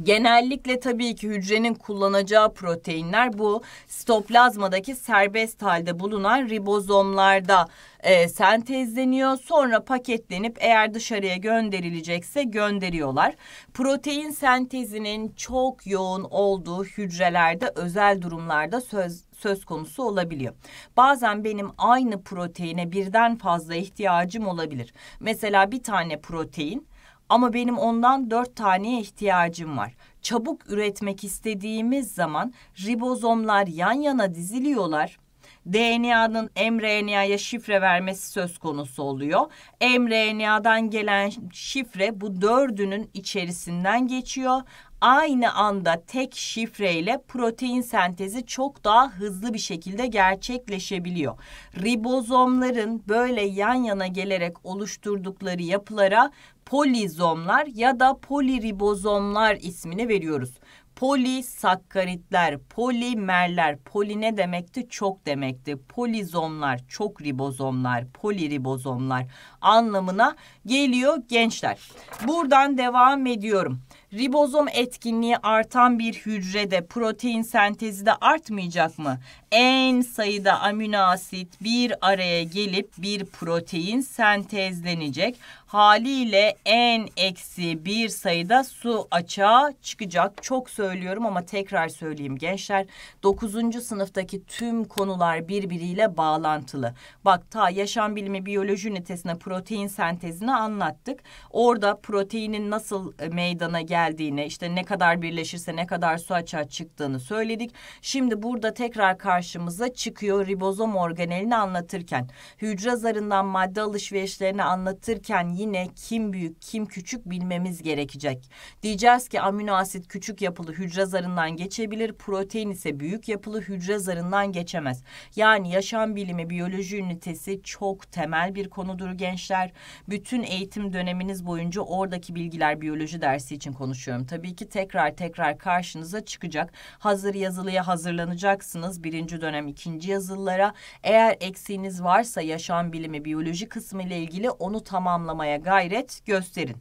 Genellikle tabii ki hücrenin kullanacağı proteinler bu sitoplazmadaki serbest halde bulunan ribozomlarda e, sentezleniyor. Sonra paketlenip eğer dışarıya gönderilecekse gönderiyorlar. Protein sentezinin çok yoğun olduğu hücrelerde özel durumlarda söz söz konusu olabiliyor. Bazen benim aynı proteine birden fazla ihtiyacım olabilir. Mesela bir tane protein ama benim ondan dört taneye ihtiyacım var. Çabuk üretmek istediğimiz zaman ribozomlar yan yana diziliyorlar. DNA'nın mRNA'ya şifre vermesi söz konusu oluyor. mRNA'dan gelen şifre bu dördünün içerisinden geçiyor aynı anda tek şifreyle protein sentezi çok daha hızlı bir şekilde gerçekleşebiliyor. Ribozomların böyle yan yana gelerek oluşturdukları yapılara polizomlar ya da poliribozomlar ismini veriyoruz. Polisakkaritler, polimerler, poli ne demekti? Çok demekti. Polizomlar, çok ribozomlar, poliribozomlar anlamına geliyor gençler. Buradan devam ediyorum ribozom etkinliği artan bir hücrede protein sentezi de artmayacak mı? En sayıda amino asit bir araya gelip bir protein sentezlenecek haliyle en eksi bir sayıda su açığa çıkacak. Çok söylüyorum ama tekrar söyleyeyim gençler. 9. sınıftaki tüm konular birbiriyle bağlantılı. Bak ta yaşam bilimi biyoloji ünitesine protein sentezini anlattık. Orada proteinin nasıl e, meydana geldiğini işte ne kadar birleşirse ne kadar su açığa çıktığını söyledik. Şimdi burada tekrar karşımıza çıkıyor ribozom organelini anlatırken. Hücre zarından madde alışverişlerini anlatırken yine kim büyük kim küçük bilmemiz gerekecek. Diyeceğiz ki amino asit küçük yapılı hücre zarından geçebilir, protein ise büyük yapılı hücre zarından geçemez. Yani yaşam bilimi biyoloji ünitesi çok temel bir konudur gençler. Bütün eğitim döneminiz boyunca oradaki bilgiler biyoloji dersi için konuşuyorum. Tabii ki tekrar tekrar karşınıza çıkacak. Hazır yazılıya hazırlanacaksınız birinci dönem ikinci yazılılara. Eğer eksiğiniz varsa yaşam bilimi biyoloji kısmı ile ilgili onu tamamlamaya yapmaya gayret gösterin.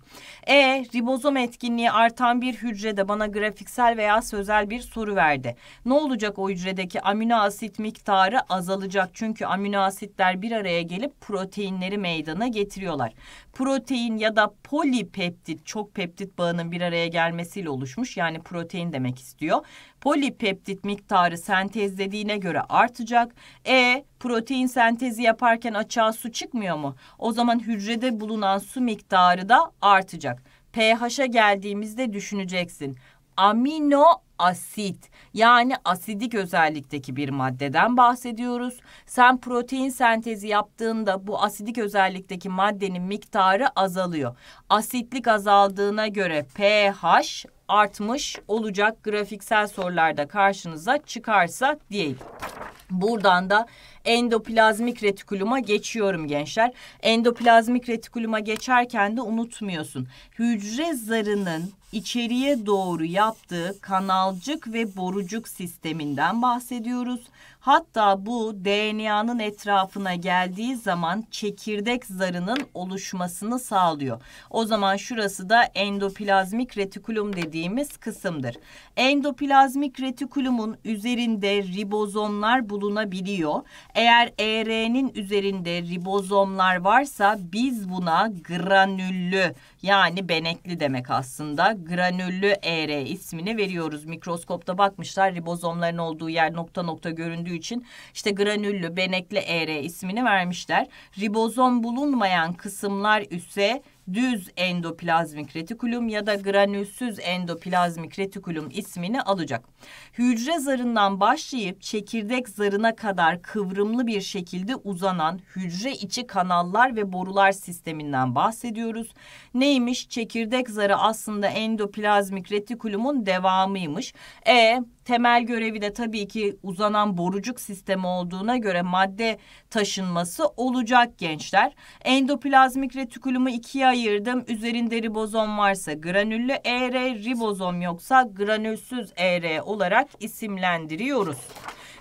E ribozom etkinliği artan bir hücrede bana grafiksel veya sözel bir soru verdi. Ne olacak o hücredeki amino asit miktarı azalacak çünkü amino asitler bir araya gelip proteinleri meydana getiriyorlar. Protein ya da polipeptit çok peptit bağının bir araya gelmesiyle oluşmuş yani protein demek istiyor polipeptit miktarı sentezlediğine göre artacak. E protein sentezi yaparken açığa su çıkmıyor mu? O zaman hücrede bulunan su miktarı da artacak. pH'a geldiğimizde düşüneceksin. Amino asit yani asidik özellikteki bir maddeden bahsediyoruz. Sen protein sentezi yaptığında bu asidik özellikteki maddenin miktarı azalıyor. Asitlik azaldığına göre pH artmış olacak grafiksel sorularda karşınıza çıkarsa diyelim. Buradan da endoplazmik retikuluma geçiyorum gençler. Endoplazmik retikuluma geçerken de unutmuyorsun. Hücre zarının içeriye doğru yaptığı kanalcık ve borucuk sisteminden bahsediyoruz. Hatta bu DNA'nın etrafına geldiği zaman çekirdek zarının oluşmasını sağlıyor. O zaman şurası da endoplazmik retikulum dediğimiz kısımdır. Endoplazmik retikulumun üzerinde ribozomlar bulunabiliyor. Eğer ER'nin üzerinde ribozomlar varsa biz buna granüllü yani benekli demek aslında. Granüllü ER ismini veriyoruz. Mikroskopta bakmışlar ribozomların olduğu yer nokta nokta göründüğü için işte granüllü benekli ER ismini vermişler. Ribozom bulunmayan kısımlar ise düz endoplazmik retikulum ya da granülsüz endoplazmik retikulum ismini alacak. Hücre zarından başlayıp çekirdek zarına kadar kıvrımlı bir şekilde uzanan hücre içi kanallar ve borular sisteminden bahsediyoruz. Neymiş? Çekirdek zarı aslında endoplazmik retikulumun devamıymış. E temel görevi de tabii ki uzanan borucuk sistemi olduğuna göre madde taşınması olacak gençler. Endoplazmik retikulumu ikiye ayırdım. Üzerinde ribozom varsa granüllü ER, ribozom yoksa granülsüz ER olarak isimlendiriyoruz.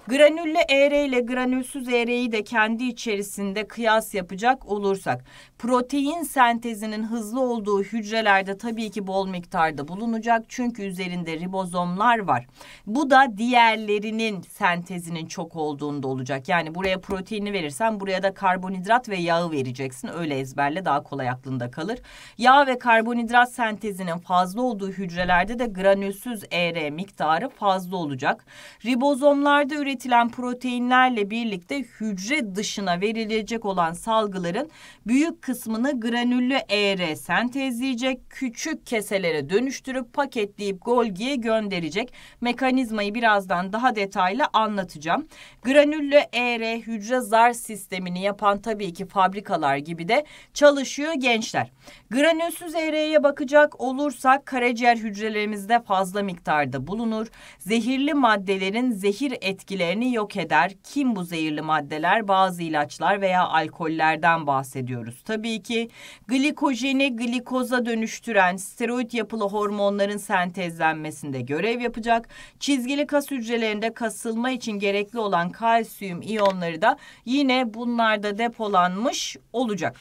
Granüllü ER ile granülsüz ER'yi de kendi içerisinde kıyas yapacak olursak Protein sentezinin hızlı olduğu hücrelerde tabii ki bol miktarda bulunacak. Çünkü üzerinde ribozomlar var. Bu da diğerlerinin sentezinin çok olduğunda olacak. Yani buraya proteini verirsen buraya da karbonhidrat ve yağı vereceksin. Öyle ezberle daha kolay aklında kalır. Yağ ve karbonhidrat sentezinin fazla olduğu hücrelerde de granülsüz ER miktarı fazla olacak. Ribozomlarda üretilen proteinlerle birlikte hücre dışına verilecek olan salgıların büyük kısmını granüllü eğre sentezleyecek, küçük keselere dönüştürüp paketleyip Golgi'ye gönderecek. Mekanizmayı birazdan daha detaylı anlatacağım. Granüllü eğre hücre zar sistemini yapan tabii ki fabrikalar gibi de çalışıyor gençler. Granülsüz eğreye bakacak olursak karaciğer hücrelerimizde fazla miktarda bulunur. Zehirli maddelerin zehir etkilerini yok eder. Kim bu zehirli maddeler? Bazı ilaçlar veya alkollerden bahsediyoruz. Tabii tabii ki glikojeni glikoza dönüştüren steroid yapılı hormonların sentezlenmesinde görev yapacak. Çizgili kas hücrelerinde kasılma için gerekli olan kalsiyum iyonları da yine bunlarda depolanmış olacak.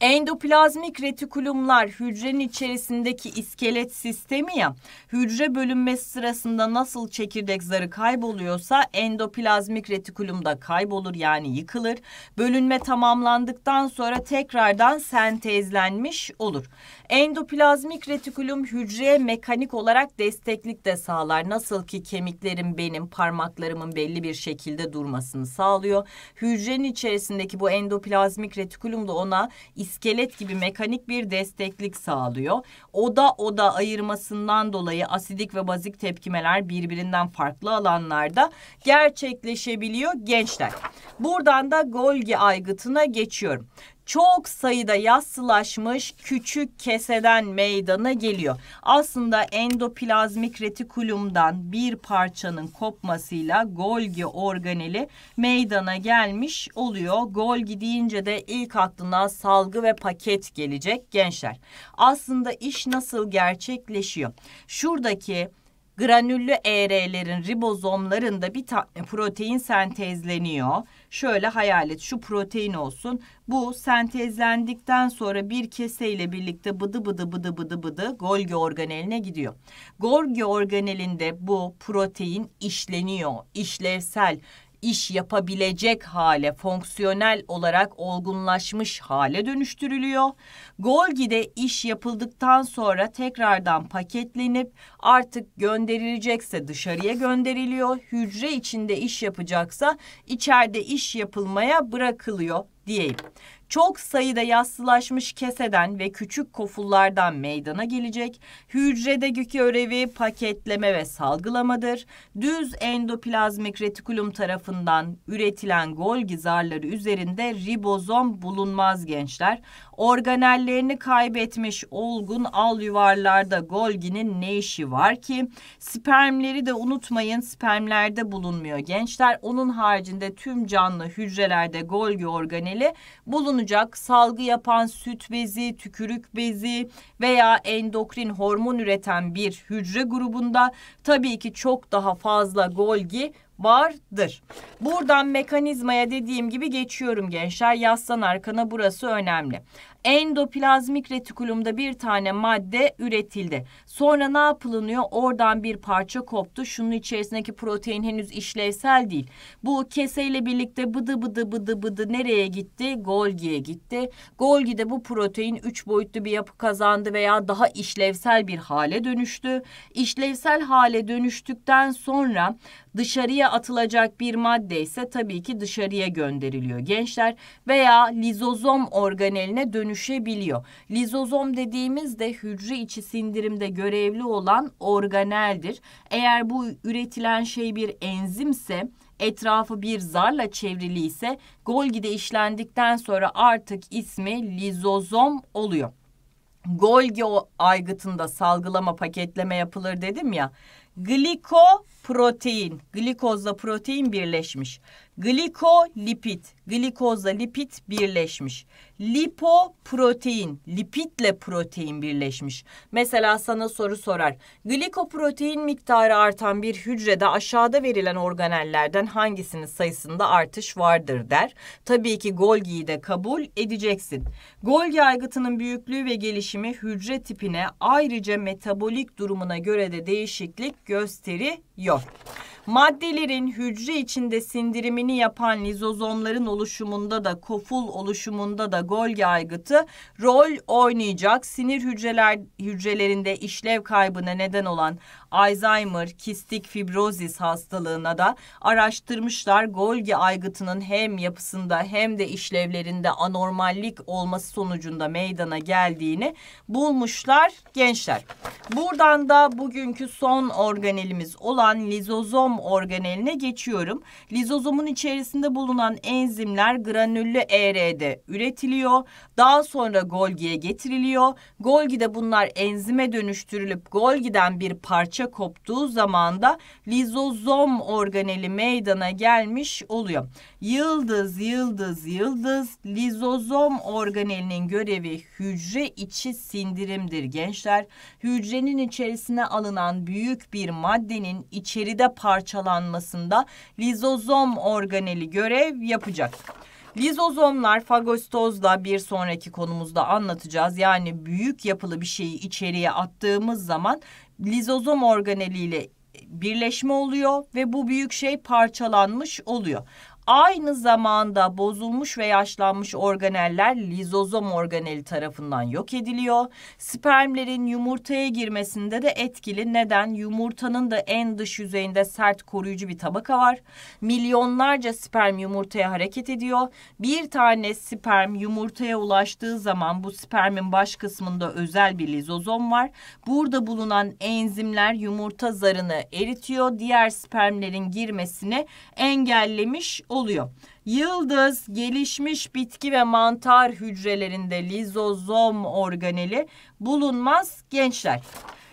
Endoplazmik retikulumlar hücrenin içerisindeki iskelet sistemi ya. Hücre bölünmesi sırasında nasıl çekirdek zarı kayboluyorsa endoplazmik retikulum da kaybolur yani yıkılır. Bölünme tamamlandıktan sonra tekrardan sentezlenmiş olur. Endoplazmik retikulum hücreye mekanik olarak desteklik de sağlar. Nasıl ki kemiklerin benim parmaklarımın belli bir şekilde durmasını sağlıyor. Hücrenin içerisindeki bu endoplazmik retikulum da ona iskelet gibi mekanik bir desteklik sağlıyor. Oda oda ayırmasından dolayı asidik ve bazik tepkimeler birbirinden farklı alanlarda gerçekleşebiliyor gençler. Buradan da Golgi aygıtına geçiyorum çok sayıda yassılaşmış küçük keseden meydana geliyor. Aslında endoplazmik retikulumdan bir parçanın kopmasıyla Golgi organeli meydana gelmiş oluyor. Golgi deyince de ilk aklına salgı ve paket gelecek gençler. Aslında iş nasıl gerçekleşiyor? Şuradaki granüllü ER'lerin ribozomlarında bir protein sentezleniyor Şöyle hayal et şu protein olsun. Bu sentezlendikten sonra bir keseyle birlikte bıdı bıdı bıdı bıdı bıdı Golgi organeline gidiyor. Golgi organelinde bu protein işleniyor, işlevsel iş yapabilecek hale, fonksiyonel olarak olgunlaşmış hale dönüştürülüyor. Golgi'de iş yapıldıktan sonra tekrardan paketlenip artık gönderilecekse dışarıya gönderiliyor. Hücre içinde iş yapacaksa içeride iş yapılmaya bırakılıyor diyeyim çok sayıda yassılaşmış keseden ve küçük kofullardan meydana gelecek hücredeki görevi paketleme ve salgılamadır. Düz endoplazmik retikulum tarafından üretilen Golgi zarları üzerinde ribozom bulunmaz gençler. Organellerini kaybetmiş olgun al yuvarlarda Golgi'nin ne işi var ki? Spermleri de unutmayın spermlerde bulunmuyor gençler. Onun haricinde tüm canlı hücrelerde Golgi organeli bulunacak. Salgı yapan süt bezi, tükürük bezi veya endokrin hormon üreten bir hücre grubunda tabii ki çok daha fazla Golgi vardır. Buradan mekanizmaya dediğim gibi geçiyorum gençler. Yaslan arkana burası önemli. Endoplazmik retikulumda bir tane madde üretildi. Sonra ne yapılınıyor? Oradan bir parça koptu. Şunun içerisindeki protein henüz işlevsel değil. Bu keseyle birlikte bıdı bıdı bıdı bıdı nereye gitti? Golgi'ye gitti. Golgi'de bu protein üç boyutlu bir yapı kazandı veya daha işlevsel bir hale dönüştü. İşlevsel hale dönüştükten sonra Dışarıya atılacak bir madde ise tabii ki dışarıya gönderiliyor gençler veya lizozom organeline dönüşebiliyor. Lizozom dediğimiz de hücre içi sindirimde görevli olan organeldir. Eğer bu üretilen şey bir enzimse etrafı bir zarla çevrili ise Golgi'de işlendikten sonra artık ismi lizozom oluyor. Golgi aygıtında salgılama paketleme yapılır dedim ya. Gliko protein, glikozla protein birleşmiş. Glikolipit, glikozla lipid birleşmiş. Lipoprotein, lipidle protein birleşmiş. Mesela sana soru sorar. Glikoprotein miktarı artan bir hücrede aşağıda verilen organellerden hangisinin sayısında artış vardır der. Tabii ki Golgi'yi de kabul edeceksin. Golgi aygıtının büyüklüğü ve gelişimi hücre tipine ayrıca metabolik durumuna göre de değişiklik gösteriyor gerekiyor. Maddelerin hücre içinde sindirimini yapan lizozomların oluşumunda da koful oluşumunda da Golgi aygıtı rol oynayacak. Sinir hücreler hücrelerinde işlev kaybına neden olan Alzheimer, kistik fibrozis hastalığına da araştırmışlar. Golgi aygıtının hem yapısında hem de işlevlerinde anormallik olması sonucunda meydana geldiğini bulmuşlar gençler. Buradan da bugünkü son organelimiz olan lizozom organeline geçiyorum. Lizozomun içerisinde bulunan enzimler granüllü ER'de üretiliyor. Daha sonra Golgi'ye getiriliyor. Golgi'de bunlar enzime dönüştürülüp Golgi'den bir parça parça koptuğu zaman da lizozom organeli meydana gelmiş oluyor. Yıldız, yıldız, yıldız lizozom organelinin görevi hücre içi sindirimdir gençler. Hücrenin içerisine alınan büyük bir maddenin içeride parçalanmasında lizozom organeli görev yapacak. Lizozomlar fagostozla bir sonraki konumuzda anlatacağız. Yani büyük yapılı bir şeyi içeriye attığımız zaman lizozom organeliyle birleşme oluyor ve bu büyük şey parçalanmış oluyor aynı zamanda bozulmuş ve yaşlanmış organeller lizozom organeli tarafından yok ediliyor. Spermlerin yumurtaya girmesinde de etkili. Neden? Yumurtanın da en dış yüzeyinde sert koruyucu bir tabaka var. Milyonlarca sperm yumurtaya hareket ediyor. Bir tane sperm yumurtaya ulaştığı zaman bu spermin baş kısmında özel bir lizozom var. Burada bulunan enzimler yumurta zarını eritiyor. Diğer spermlerin girmesini engellemiş oluyor. Yıldız gelişmiş bitki ve mantar hücrelerinde lizozom organeli bulunmaz gençler.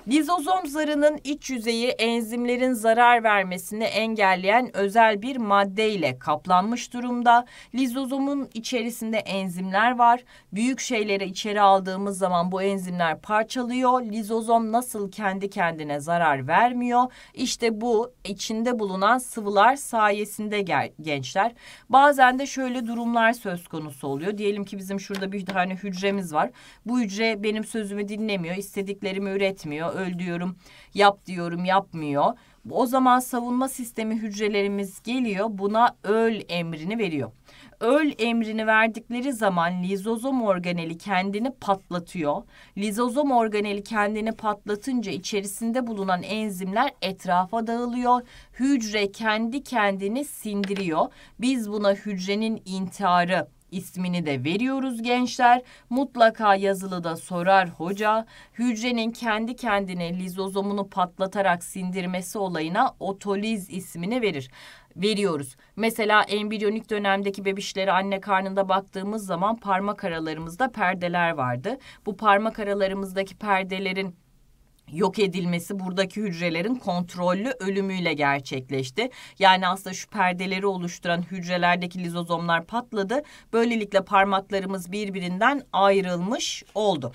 Lizozom zarının iç yüzeyi enzimlerin zarar vermesini engelleyen özel bir madde ile kaplanmış durumda. Lizozomun içerisinde enzimler var. Büyük şeyleri içeri aldığımız zaman bu enzimler parçalıyor. Lizozom nasıl kendi kendine zarar vermiyor? İşte bu içinde bulunan sıvılar sayesinde gençler. Bazen de şöyle durumlar söz konusu oluyor. Diyelim ki bizim şurada bir tane hücremiz var. Bu hücre benim sözümü dinlemiyor, istediklerimi üretmiyor, öl diyorum, yap diyorum yapmıyor. O zaman savunma sistemi hücrelerimiz geliyor buna öl emrini veriyor. Öl emrini verdikleri zaman lizozom organeli kendini patlatıyor. Lizozom organeli kendini patlatınca içerisinde bulunan enzimler etrafa dağılıyor. Hücre kendi kendini sindiriyor. Biz buna hücrenin intiharı ismini de veriyoruz gençler. Mutlaka yazılıda sorar hoca. Hücrenin kendi kendine lizozomunu patlatarak sindirmesi olayına otoliz ismini verir veriyoruz. Mesela embriyonik dönemdeki bebişlere anne karnında baktığımız zaman parmak aralarımızda perdeler vardı. Bu parmak aralarımızdaki perdelerin yok edilmesi buradaki hücrelerin kontrollü ölümüyle gerçekleşti. Yani aslında şu perdeleri oluşturan hücrelerdeki lizozomlar patladı. Böylelikle parmaklarımız birbirinden ayrılmış oldu.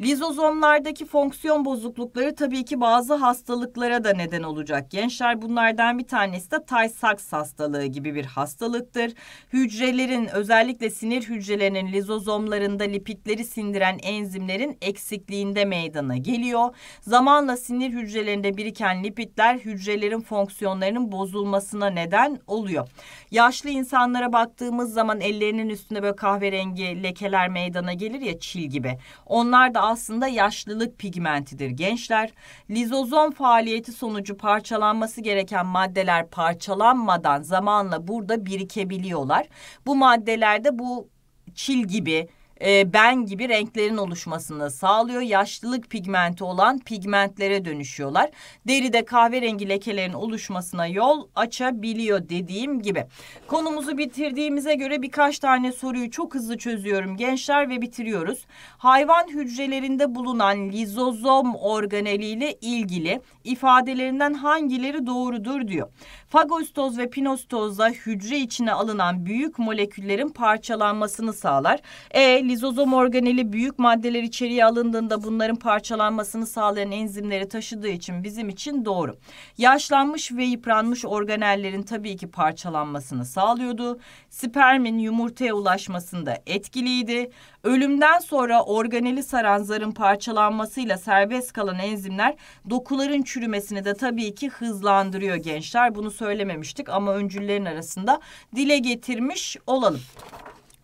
Lizozomlardaki fonksiyon bozuklukları tabii ki bazı hastalıklara da neden olacak. Gençler bunlardan bir tanesi de Tay-Sachs hastalığı gibi bir hastalıktır. Hücrelerin özellikle sinir hücrelerinin lizozomlarında lipitleri sindiren enzimlerin eksikliğinde meydana geliyor. Zamanla sinir hücrelerinde biriken lipitler hücrelerin fonksiyonlarının bozulmasına neden oluyor. Yaşlı insanlara baktığımız zaman ellerinin üstünde böyle kahverengi lekeler meydana gelir ya çil gibi. Onlar da aslında yaşlılık pigmentidir gençler. Lizozom faaliyeti sonucu parçalanması gereken maddeler parçalanmadan zamanla burada birikebiliyorlar. Bu maddelerde bu çil gibi e, ben gibi renklerin oluşmasını sağlıyor. Yaşlılık pigmenti olan pigmentlere dönüşüyorlar. Deride kahverengi lekelerin oluşmasına yol açabiliyor dediğim gibi. Konumuzu bitirdiğimize göre birkaç tane soruyu çok hızlı çözüyorum gençler ve bitiriyoruz. Hayvan hücrelerinde bulunan lizozom organeliyle ilgili ifadelerinden hangileri doğrudur diyor. Fagostoz ve pinostozla hücre içine alınan büyük moleküllerin parçalanmasını sağlar. E lizozom organeli büyük maddeler içeriye alındığında bunların parçalanmasını sağlayan enzimleri taşıdığı için bizim için doğru. Yaşlanmış ve yıpranmış organellerin tabii ki parçalanmasını sağlıyordu. Spermin yumurtaya ulaşmasında etkiliydi. Ölümden sonra organeli saran zarın parçalanmasıyla serbest kalan enzimler dokuların çürümesini de tabii ki hızlandırıyor gençler. Bunu söylememiştik ama öncüllerin arasında dile getirmiş olalım.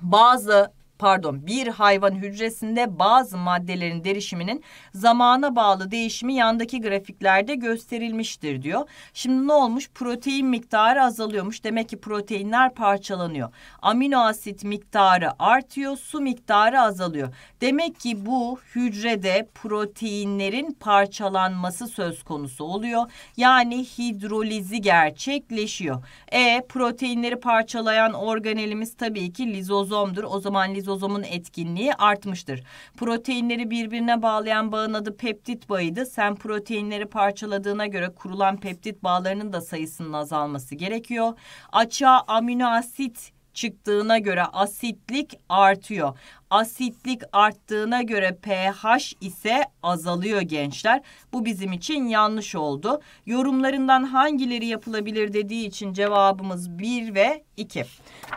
Bazı pardon bir hayvan hücresinde bazı maddelerin derişiminin zamana bağlı değişimi yandaki grafiklerde gösterilmiştir diyor. Şimdi ne olmuş? Protein miktarı azalıyormuş. Demek ki proteinler parçalanıyor. Amino asit miktarı artıyor, su miktarı azalıyor. Demek ki bu hücrede proteinlerin parçalanması söz konusu oluyor. Yani hidrolizi gerçekleşiyor. E proteinleri parçalayan organelimiz tabii ki lizozomdur. O zaman lizozom endozomun etkinliği artmıştır. Proteinleri birbirine bağlayan bağın adı peptit bağıydı. Sen proteinleri parçaladığına göre kurulan peptit bağlarının da sayısının azalması gerekiyor. Açığa amino asit çıktığına göre asitlik artıyor asitlik arttığına göre pH ise azalıyor gençler. Bu bizim için yanlış oldu. Yorumlarından hangileri yapılabilir dediği için cevabımız 1 ve 2.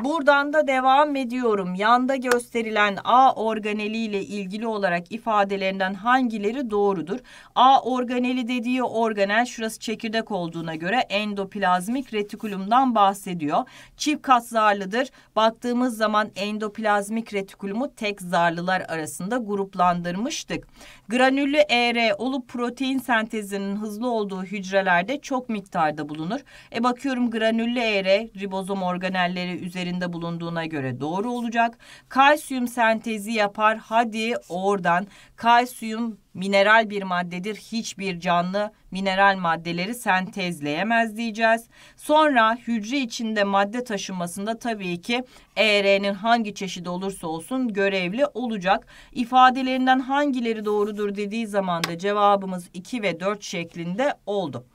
Buradan da devam ediyorum. Yanda gösterilen A organeli ile ilgili olarak ifadelerinden hangileri doğrudur? A organeli dediği organel şurası çekirdek olduğuna göre endoplazmik retikulumdan bahsediyor. Çift kat zarlıdır. Baktığımız zaman endoplazmik retikulumu tek tek zarlılar arasında gruplandırmıştık. Granüllü ER olup protein sentezinin hızlı olduğu hücrelerde çok miktarda bulunur. E bakıyorum granüllü ER ribozom organelleri üzerinde bulunduğuna göre doğru olacak. Kalsiyum sentezi yapar. Hadi oradan kalsiyum mineral bir maddedir. Hiçbir canlı mineral maddeleri sentezleyemez diyeceğiz. Sonra hücre içinde madde taşınmasında tabii ki ER'nin hangi çeşidi olursa olsun görevli olacak. İfadelerinden hangileri doğrudur dediği zaman da cevabımız 2 ve 4 şeklinde oldu.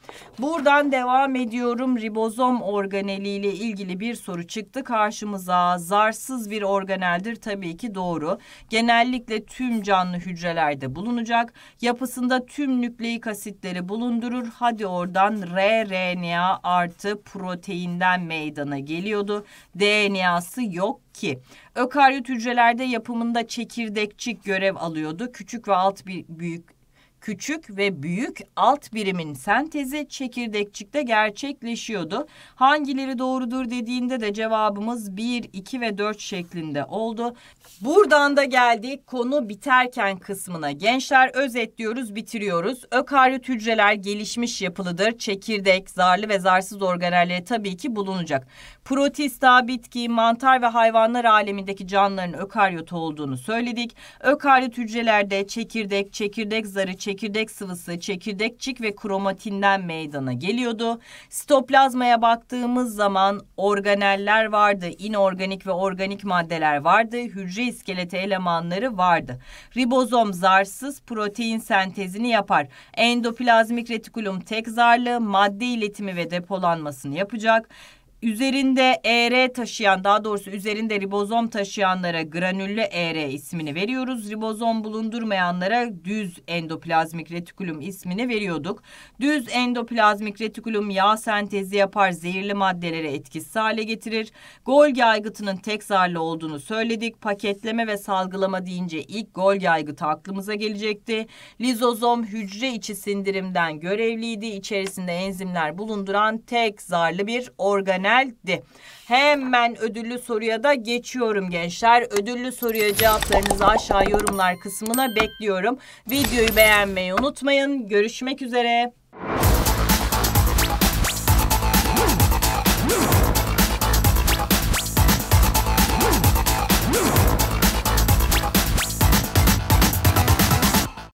Buradan devam ediyorum. Ribozom organeli ile ilgili bir soru çıktı karşımıza. Zarsız bir organeldir tabii ki doğru. Genellikle tüm canlı hücrelerde bulunacak yapısında tüm nükleik asitleri bulundurur. Hadi oradan RRNA artı proteinden meydana geliyordu. DNA'sı yok ki. Ökaryot hücrelerde yapımında çekirdekçik görev alıyordu. Küçük ve alt bir büyük küçük ve büyük alt birimin sentezi çekirdekçikte gerçekleşiyordu. Hangileri doğrudur dediğinde de cevabımız 1, 2 ve 4 şeklinde oldu. Buradan da geldik konu biterken kısmına. Gençler özetliyoruz, bitiriyoruz. Ökaryot hücreler gelişmiş yapılıdır. Çekirdek, zarlı ve zarsız organelleri tabii ki bulunacak. Protista, bitki, mantar ve hayvanlar alemindeki canlıların ökaryot olduğunu söyledik. Ökaryot hücrelerde çekirdek, çekirdek zarı, çekirdek çekirdek sıvısı, çekirdekçik ve kromatinden meydana geliyordu. Sitoplazmaya baktığımız zaman organeller vardı, inorganik ve organik maddeler vardı, hücre iskeleti elemanları vardı. Ribozom zarsız protein sentezini yapar. Endoplazmik retikulum tek zarlı madde iletimi ve depolanmasını yapacak üzerinde ER taşıyan daha doğrusu üzerinde ribozom taşıyanlara granüllü ER ismini veriyoruz. Ribozom bulundurmayanlara düz endoplazmik retikulum ismini veriyorduk. Düz endoplazmik retikulum yağ sentezi yapar, zehirli maddelere etkisiz hale getirir. Golgi aygıtının tek zarlı olduğunu söyledik. Paketleme ve salgılama deyince ilk Golgi aygıtı aklımıza gelecekti. Lizozom hücre içi sindirimden görevliydi. İçerisinde enzimler bulunduran tek zarlı bir organel geldi. Hemen ödüllü soruya da geçiyorum gençler. Ödüllü soruya cevaplarınızı aşağı yorumlar kısmına bekliyorum. Videoyu beğenmeyi unutmayın. Görüşmek üzere.